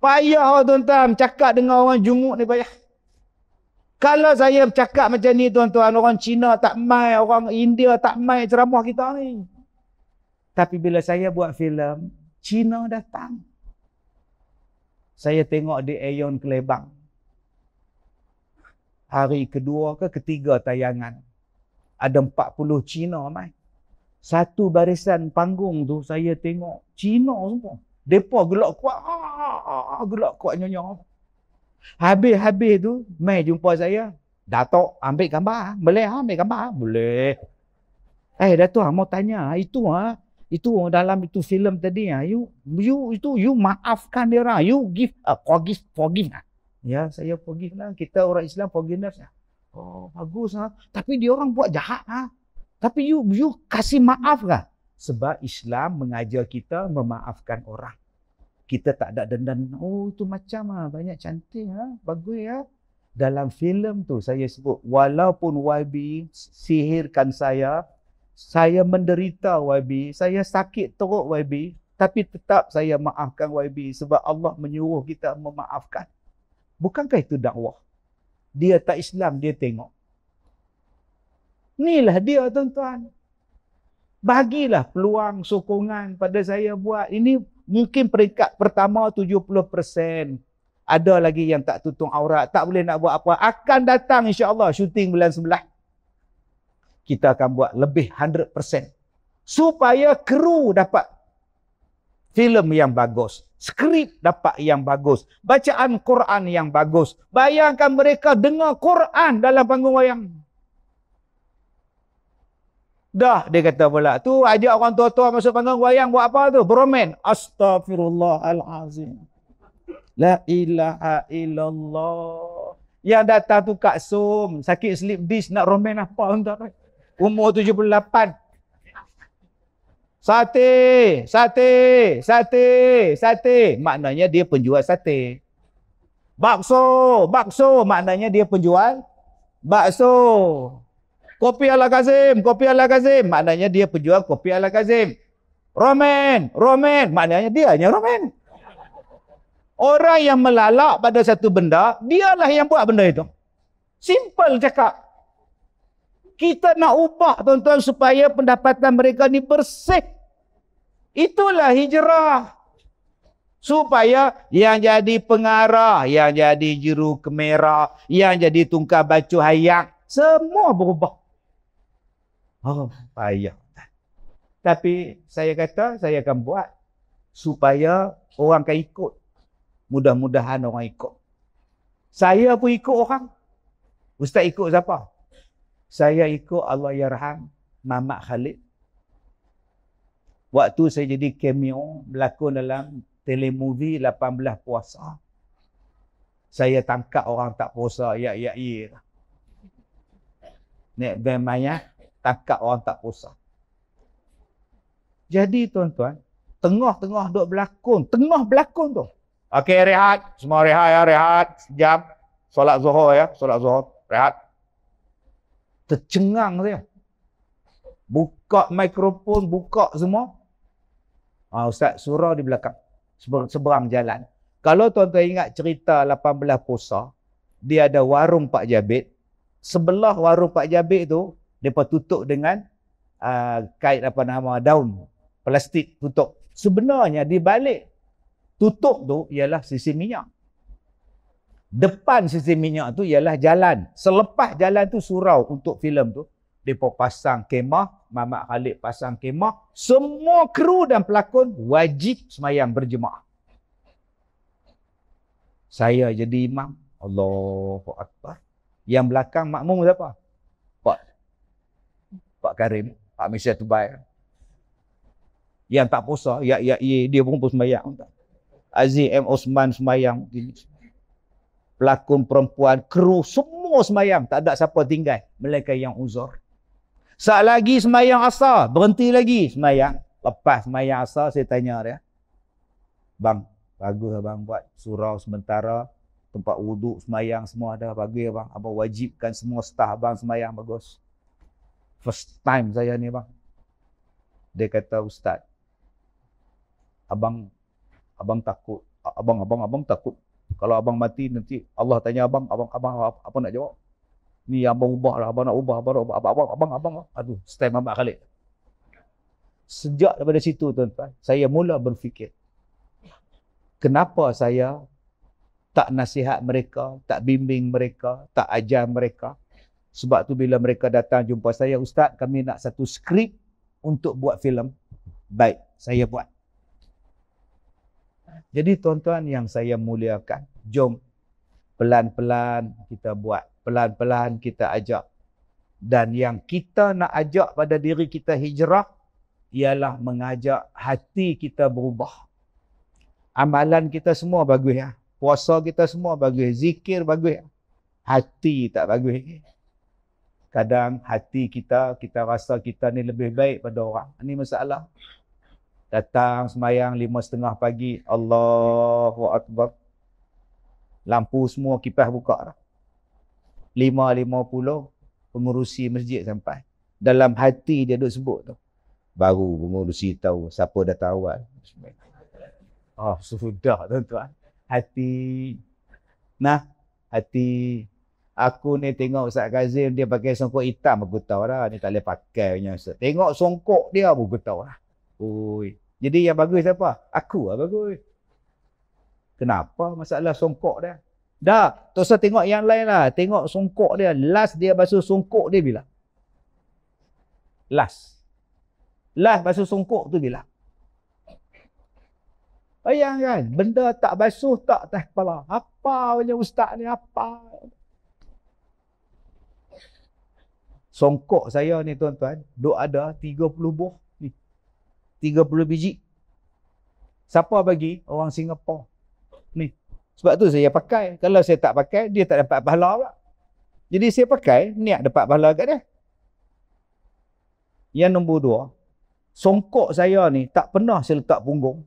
Payah lah tuan-tuan cakap dengan orang jumuk ni payah. Kalau saya cakap macam ni tuan-tuan, orang Cina tak mai, orang India tak mai ceramah kita ni. Tapi bila saya buat filem, Cina datang saya tengok di Aeon Kelebang. Hari kedua ke ketiga tayangan. Ada 40 Cina mai. Satu barisan panggung tu saya tengok Cina semua. Depa gelak kuat. Ah, gelak kuat nyonya. Habis-habis tu mai jumpa saya. Datuk ambil gambar. Boleh ah, ambil gambar. Boleh. Eh Datuk ah, mau tanya. Ah, itu ah itu dalam itu filem tadi ya you you itu you maafkan dia orang ah. you give uh, forgive forgive lah. ya saya forgive lah kita orang Islam forgiveness lah. oh bagus lah. tapi dia orang buat jahat lah. tapi you you kasih maaf lah. sebab Islam mengajar kita memaafkan orang kita tak ada dendam oh itu macam lah. banyak cantik lah. bagus ya dalam filem tu saya sebut walaupun wabi sihirkan saya saya menderita YB, saya sakit teruk YB, tapi tetap saya maafkan YB sebab Allah menyuruh kita memaafkan. Bukankah itu dakwah? Dia tak Islam, dia tengok. Inilah dia tuan-tuan. Bagilah peluang sokongan pada saya buat. Ini mungkin peringkat pertama 70%. Ada lagi yang tak tutup aurat, tak boleh nak buat apa. Akan datang insya-Allah syuting bulan sebelah kita akan buat lebih 100%. Supaya kru dapat filem yang bagus, skrip dapat yang bagus, bacaan Quran yang bagus. Bayangkan mereka dengar Quran dalam panggung wayang. Dah dia kata pula tu ajak orang tua-tua masuk panggung wayang buat apa tu? Bromen. Astaghfirullahalazim. La ilaha illallah. Yang datang tu kat Sum, sakit sleep dis nak romen apa entah. Umur 78. Sate, sate, sate, sate. Maknanya dia penjual sate. Bakso, bakso. Maknanya dia penjual bakso. Kopi ala Kazim, kopi ala Kazim. Maknanya dia penjual kopi ala Kazim. Roman, Roman. Maknanya dia hanya Roman. Orang yang melalak pada satu benda, dialah yang buat benda itu. Simple cakap. Kita nak ubah tuan-tuan supaya pendapatan mereka ni bersih. Itulah hijrah. Supaya yang jadi pengarah, yang jadi juru kemera, yang jadi tungkah bacu hayak, semua berubah. Oh, payah. Tapi saya kata saya akan buat supaya orang akan ikut. Mudah-mudahan orang ikut. Saya pun ikut orang. Ustaz ikut siapa? saya ikut Allah Yarham Mamak Khalid. Waktu saya jadi cameo, berlakon dalam telemovie 18 puasa. Saya tangkap orang tak puasa, ya, ya, ya. Nek Ben Maya, tangkap orang tak puasa. Jadi tuan-tuan, tengah-tengah duduk berlakon, tengah berlakon tu. Okey, rehat. Semua rehat ya, rehat. Sejam. Solat zuhur ya, solat zuhur. Rehat. Tercengang saya. Buka mikrofon, buka semua. Ha, Ustaz surau di belakang. Seberang jalan. Kalau tuan-tuan ingat cerita 18 posa, dia ada warung Pak Jabit. Sebelah warung Pak Jabit tu, dia tutup dengan uh, kait apa nama, daun. Plastik tutup. Sebenarnya di balik tutup tu ialah sisi minyak depan sistem minyak tu ialah jalan. Selepas jalan tu surau untuk filem tu. Mereka pasang kemah, Mamat Khalid pasang kemah. Semua kru dan pelakon wajib semayang berjemaah. Saya jadi imam. Allah Akbar. Yang belakang makmum apa? Pak. Pak Karim. Pak Misal Tubai. Yang tak puasa, ya, ya, ya, dia pun pun semayang. Aziz M. Osman semayang. Ini pelakon perempuan, kru, semua semayang. Tak ada siapa tinggal. Melainkan yang uzur. Saat lagi semayang asal, berhenti lagi semayang. Lepas semayang asal, saya tanya dia. Bang, bagus abang lah buat surau sementara. Tempat wuduk semayang semua ada. Bagus abang. Lah abang wajibkan semua staf abang semayang. Bagus. First time saya ni bang. Dia kata, Ustaz, abang abang takut abang abang abang takut kalau abang mati nanti Allah tanya abang, abang abang apa, nak jawab? Ni abang ubah lah, abang nak ubah, abang nak ubah, abang, abang, abang, abang, aduh, stand abang Khalid. Sejak daripada situ tuan-tuan, saya mula berfikir, kenapa saya tak nasihat mereka, tak bimbing mereka, tak ajar mereka. Sebab tu bila mereka datang jumpa saya, Ustaz kami nak satu skrip untuk buat filem. Baik, saya buat. Jadi tuan-tuan yang saya muliakan, jom pelan-pelan kita buat, pelan-pelan kita ajak. Dan yang kita nak ajak pada diri kita hijrah ialah mengajak hati kita berubah. Amalan kita semua bagus ya. Puasa kita semua bagus, zikir bagus. Ya. Hati tak bagus. Kadang hati kita, kita rasa kita ni lebih baik pada orang. Ini masalah. Datang semayang lima setengah pagi. Allahu Akbar. Lampu semua kipas buka lah. Lima lima puluh pengurusi masjid sampai. Dalam hati dia duduk sebut tu. Baru pengurusi tahu siapa datang kan. awal. Oh, sudah tuan-tuan. Hati. Nah, hati. Aku ni tengok Ustaz Kazim dia pakai songkok hitam aku tahu lah. Ni tak boleh pakai punya Ustaz. Tengok songkok dia pun aku tahu lah. Oi. Jadi yang bagus apa? Aku lah bagus. Kenapa masalah songkok dia? Dah, tak usah tengok yang lain lah. Tengok songkok dia. Last dia basuh songkok dia bila? Last. Last basuh songkok tu bila? Bayangkan, benda tak basuh tak atas kepala. Apa punya ustaz ni? Apa? Songkok saya ni tuan-tuan, duk ada 30 buah. 30 biji. Siapa bagi? Orang Singapura. Ni. Sebab tu saya pakai. Kalau saya tak pakai, dia tak dapat pahala pula. Jadi saya pakai, niat dapat pahala kat dia. Yang nombor dua, songkok saya ni tak pernah saya letak punggung.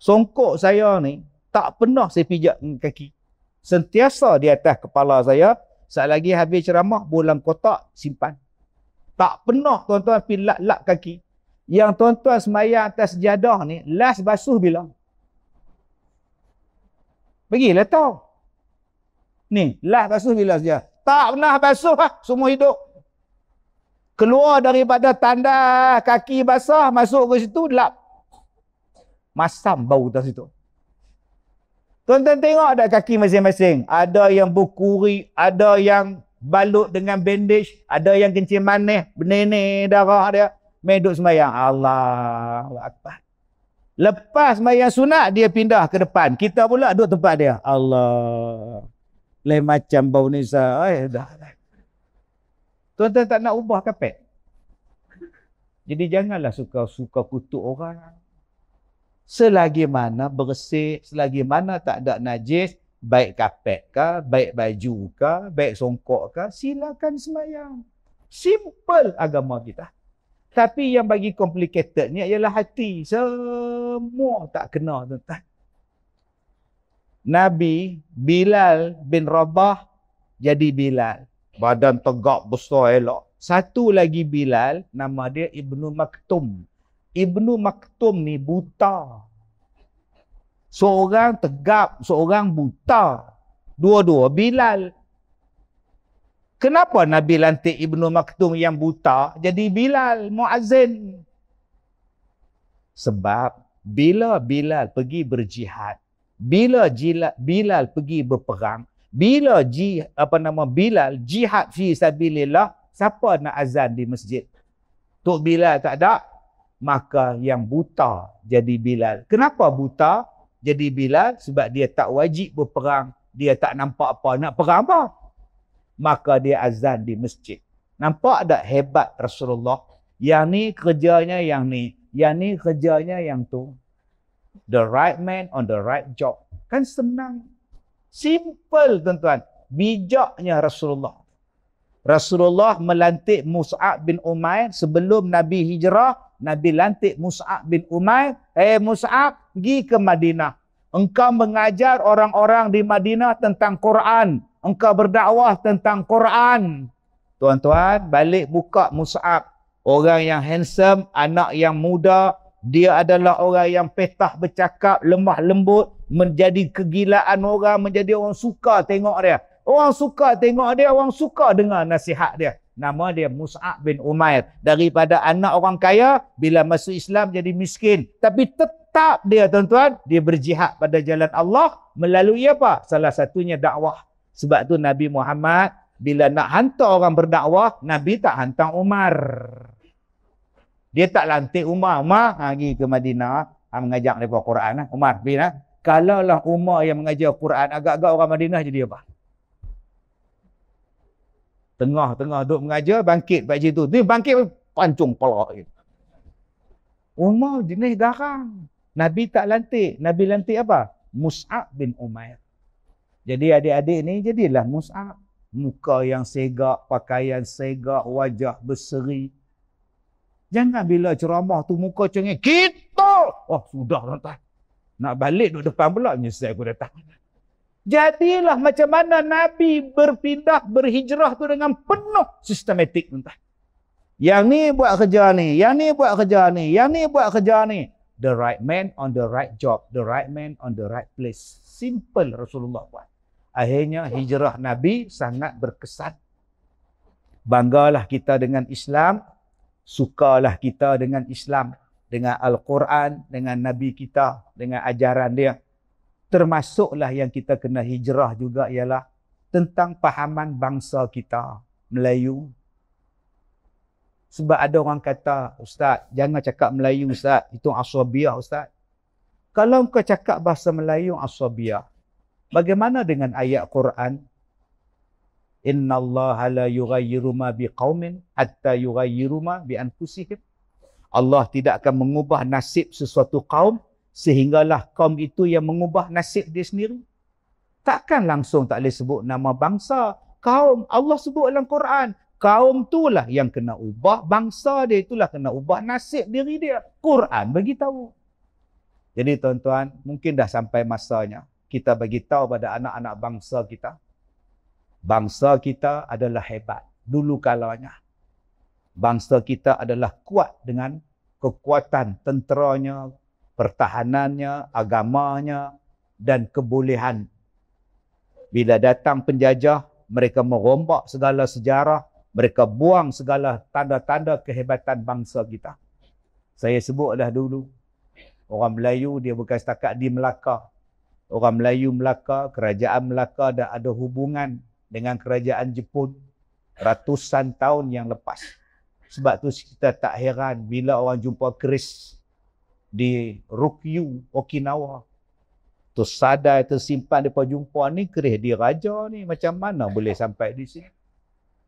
Songkok saya ni tak pernah saya pijak kaki. Sentiasa di atas kepala saya, saat lagi habis ceramah, bulan kotak, simpan. Tak pernah tuan-tuan pergi lap kaki yang tuan-tuan semayang atas jadah ni, last basuh bila? Pergilah tau. Ni, last basuh bila saja? Tak pernah basuh lah, semua hidup. Keluar daripada tanda kaki basah, masuk ke situ, lap. Masam bau atas situ. Tuan-tuan tengok ada kaki masing-masing. Ada yang berkuri, ada yang balut dengan bandage, ada yang kencing manis, benih-benih darah dia. Main duduk sembahyang. Allah, Akbar. Lepas sembahyang sunat, dia pindah ke depan. Kita pula duduk tempat dia. Allah. Lain macam bau nisa. dah. Tuan-tuan tak nak ubah kapet. Jadi janganlah suka-suka kutuk orang. Selagi mana bersih, selagi mana tak ada najis, baik kapet ke, baik baju ke, baik songkok ke, silakan semayang. Simple agama kita. Tapi yang bagi complicated ni ialah hati. Semua tak kena tuan-tuan. Nabi Bilal bin Rabah jadi Bilal. Badan tegak besar elok. Satu lagi Bilal nama dia Ibnu Maktum. Ibnu Maktum ni buta. Seorang tegap, seorang buta. Dua-dua Bilal Kenapa Nabi lantik Ibnu Maktum yang buta jadi Bilal muazzin? Sebab bila Bilal pergi berjihad, bila jila, Bilal pergi berperang, bila ji apa nama Bilal jihad fi sabilillah, siapa nak azan di masjid? Tok Bilal tak ada, maka yang buta jadi Bilal. Kenapa buta jadi Bilal? Sebab dia tak wajib berperang, dia tak nampak apa, nak perang apa? maka dia azan di masjid. Nampak tak hebat Rasulullah? Yang ni kerjanya yang ni. Yang ni kerjanya yang tu. The right man on the right job. Kan senang. Simple tuan-tuan. Bijaknya Rasulullah. Rasulullah melantik Mus'ab bin Umair sebelum Nabi hijrah. Nabi lantik Mus'ab bin Umair. Eh hey Mus'ab, pergi ke Madinah. Engkau mengajar orang-orang di Madinah tentang Quran engkau berdakwah tentang Quran. Tuan-tuan, balik buka Musa'ab, Orang yang handsome, anak yang muda, dia adalah orang yang petah bercakap, lemah lembut, menjadi kegilaan orang, menjadi orang suka tengok dia. Orang suka tengok dia, orang suka dengar nasihat dia. Nama dia Mus'ab bin Umair. Daripada anak orang kaya, bila masuk Islam jadi miskin. Tapi tetap dia tuan-tuan, dia berjihad pada jalan Allah melalui apa? Salah satunya dakwah. Sebab tu Nabi Muhammad bila nak hantar orang berdakwah, Nabi tak hantar Umar. Dia tak lantik Umar. Umar, ha, pergi ke Madinah. Ha, mengajak mereka Quran. Ha. Umar, pergi lah. Ha. Kalaulah Umar yang mengajar Quran, agak-agak orang Madinah jadi apa? Tengah-tengah duduk mengajar, bangkit Pak Cik tu. Dia bangkit, pancung pelak. Umar jenis garang. Nabi tak lantik. Nabi lantik apa? Mus'ab bin Umair. Jadi adik-adik ni jadilah Mus'ab. Muka yang segak, pakaian segak, wajah berseri. Jangan bila ceramah tu muka cengeng, kita! Oh, sudah tuan Nak balik duduk depan pula, menyesal aku datang. Jadilah macam mana Nabi berpindah, berhijrah tu dengan penuh sistematik tuan Yang ni buat kerja ni, yang ni buat kerja ni, yang ni buat kerja ni. The right man on the right job, the right man on the right place. Simple Rasulullah buat. Akhirnya hijrah Nabi sangat berkesan. Banggalah kita dengan Islam. Sukalah kita dengan Islam. Dengan Al-Quran, dengan Nabi kita, dengan ajaran dia. Termasuklah yang kita kena hijrah juga ialah tentang pahaman bangsa kita, Melayu. Sebab ada orang kata, Ustaz, jangan cakap Melayu, Ustaz. Itu asabiah, Ustaz. Kalau kau cakap bahasa Melayu, asabiah. Bagaimana dengan ayat Quran? Inna Allah la yughayyiru ma biqaumin hatta yughayyiru ma bi anfusihim. Allah tidak akan mengubah nasib sesuatu kaum sehinggalah kaum itu yang mengubah nasib dia sendiri. Takkan langsung tak boleh sebut nama bangsa. Kaum Allah sebut dalam Quran. Kaum itulah yang kena ubah bangsa dia. Itulah kena ubah nasib diri dia. Quran bagi tahu. Jadi tuan-tuan, mungkin dah sampai masanya kita bagi tahu pada anak-anak bangsa kita bangsa kita adalah hebat dulu kalanya bangsa kita adalah kuat dengan kekuatan tenteranya pertahanannya agamanya dan kebolehan bila datang penjajah mereka merombak segala sejarah mereka buang segala tanda-tanda kehebatan bangsa kita saya sebut dah dulu orang Melayu dia bukan setakat di Melaka orang Melayu Melaka, kerajaan Melaka dah ada hubungan dengan kerajaan Jepun ratusan tahun yang lepas. Sebab tu kita tak heran bila orang jumpa keris di Rukyu, Okinawa. Tu sadai tersimpan depa jumpa ni keris di raja ni macam mana boleh sampai di sini.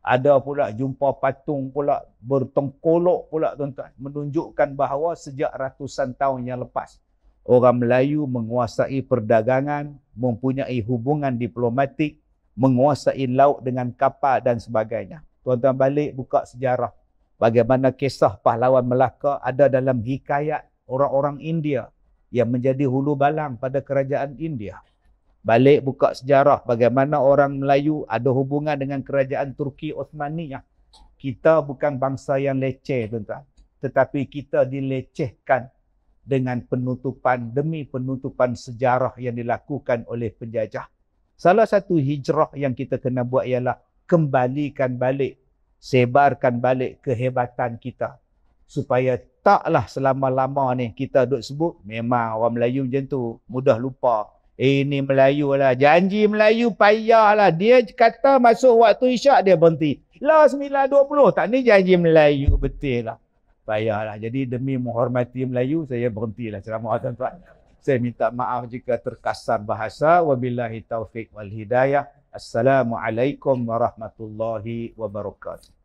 Ada pula jumpa patung pula bertengkolok pula tuan-tuan menunjukkan bahawa sejak ratusan tahun yang lepas orang Melayu menguasai perdagangan, mempunyai hubungan diplomatik, menguasai laut dengan kapal dan sebagainya. Tuan-tuan balik buka sejarah. Bagaimana kisah pahlawan Melaka ada dalam hikayat orang-orang India yang menjadi hulu balang pada kerajaan India. Balik buka sejarah bagaimana orang Melayu ada hubungan dengan kerajaan Turki Osmaniyah. Kita bukan bangsa yang leceh tuan-tuan. Tetapi kita dilecehkan dengan penutupan demi penutupan sejarah yang dilakukan oleh penjajah. Salah satu hijrah yang kita kena buat ialah kembalikan balik, sebarkan balik kehebatan kita supaya taklah selama-lama ni kita duk sebut memang orang Melayu macam tu, mudah lupa. Eh ni Melayu lah, janji Melayu payah lah Dia kata masuk waktu isyak dia berhenti. Lah 9.20 tak ni janji Melayu betul lah payahlah. Jadi demi menghormati Melayu, saya berhenti lah. ceramah tuan-tuan. Saya minta maaf jika terkasar bahasa. Wabillahi taufiq wal hidayah. Assalamualaikum warahmatullahi wabarakatuh.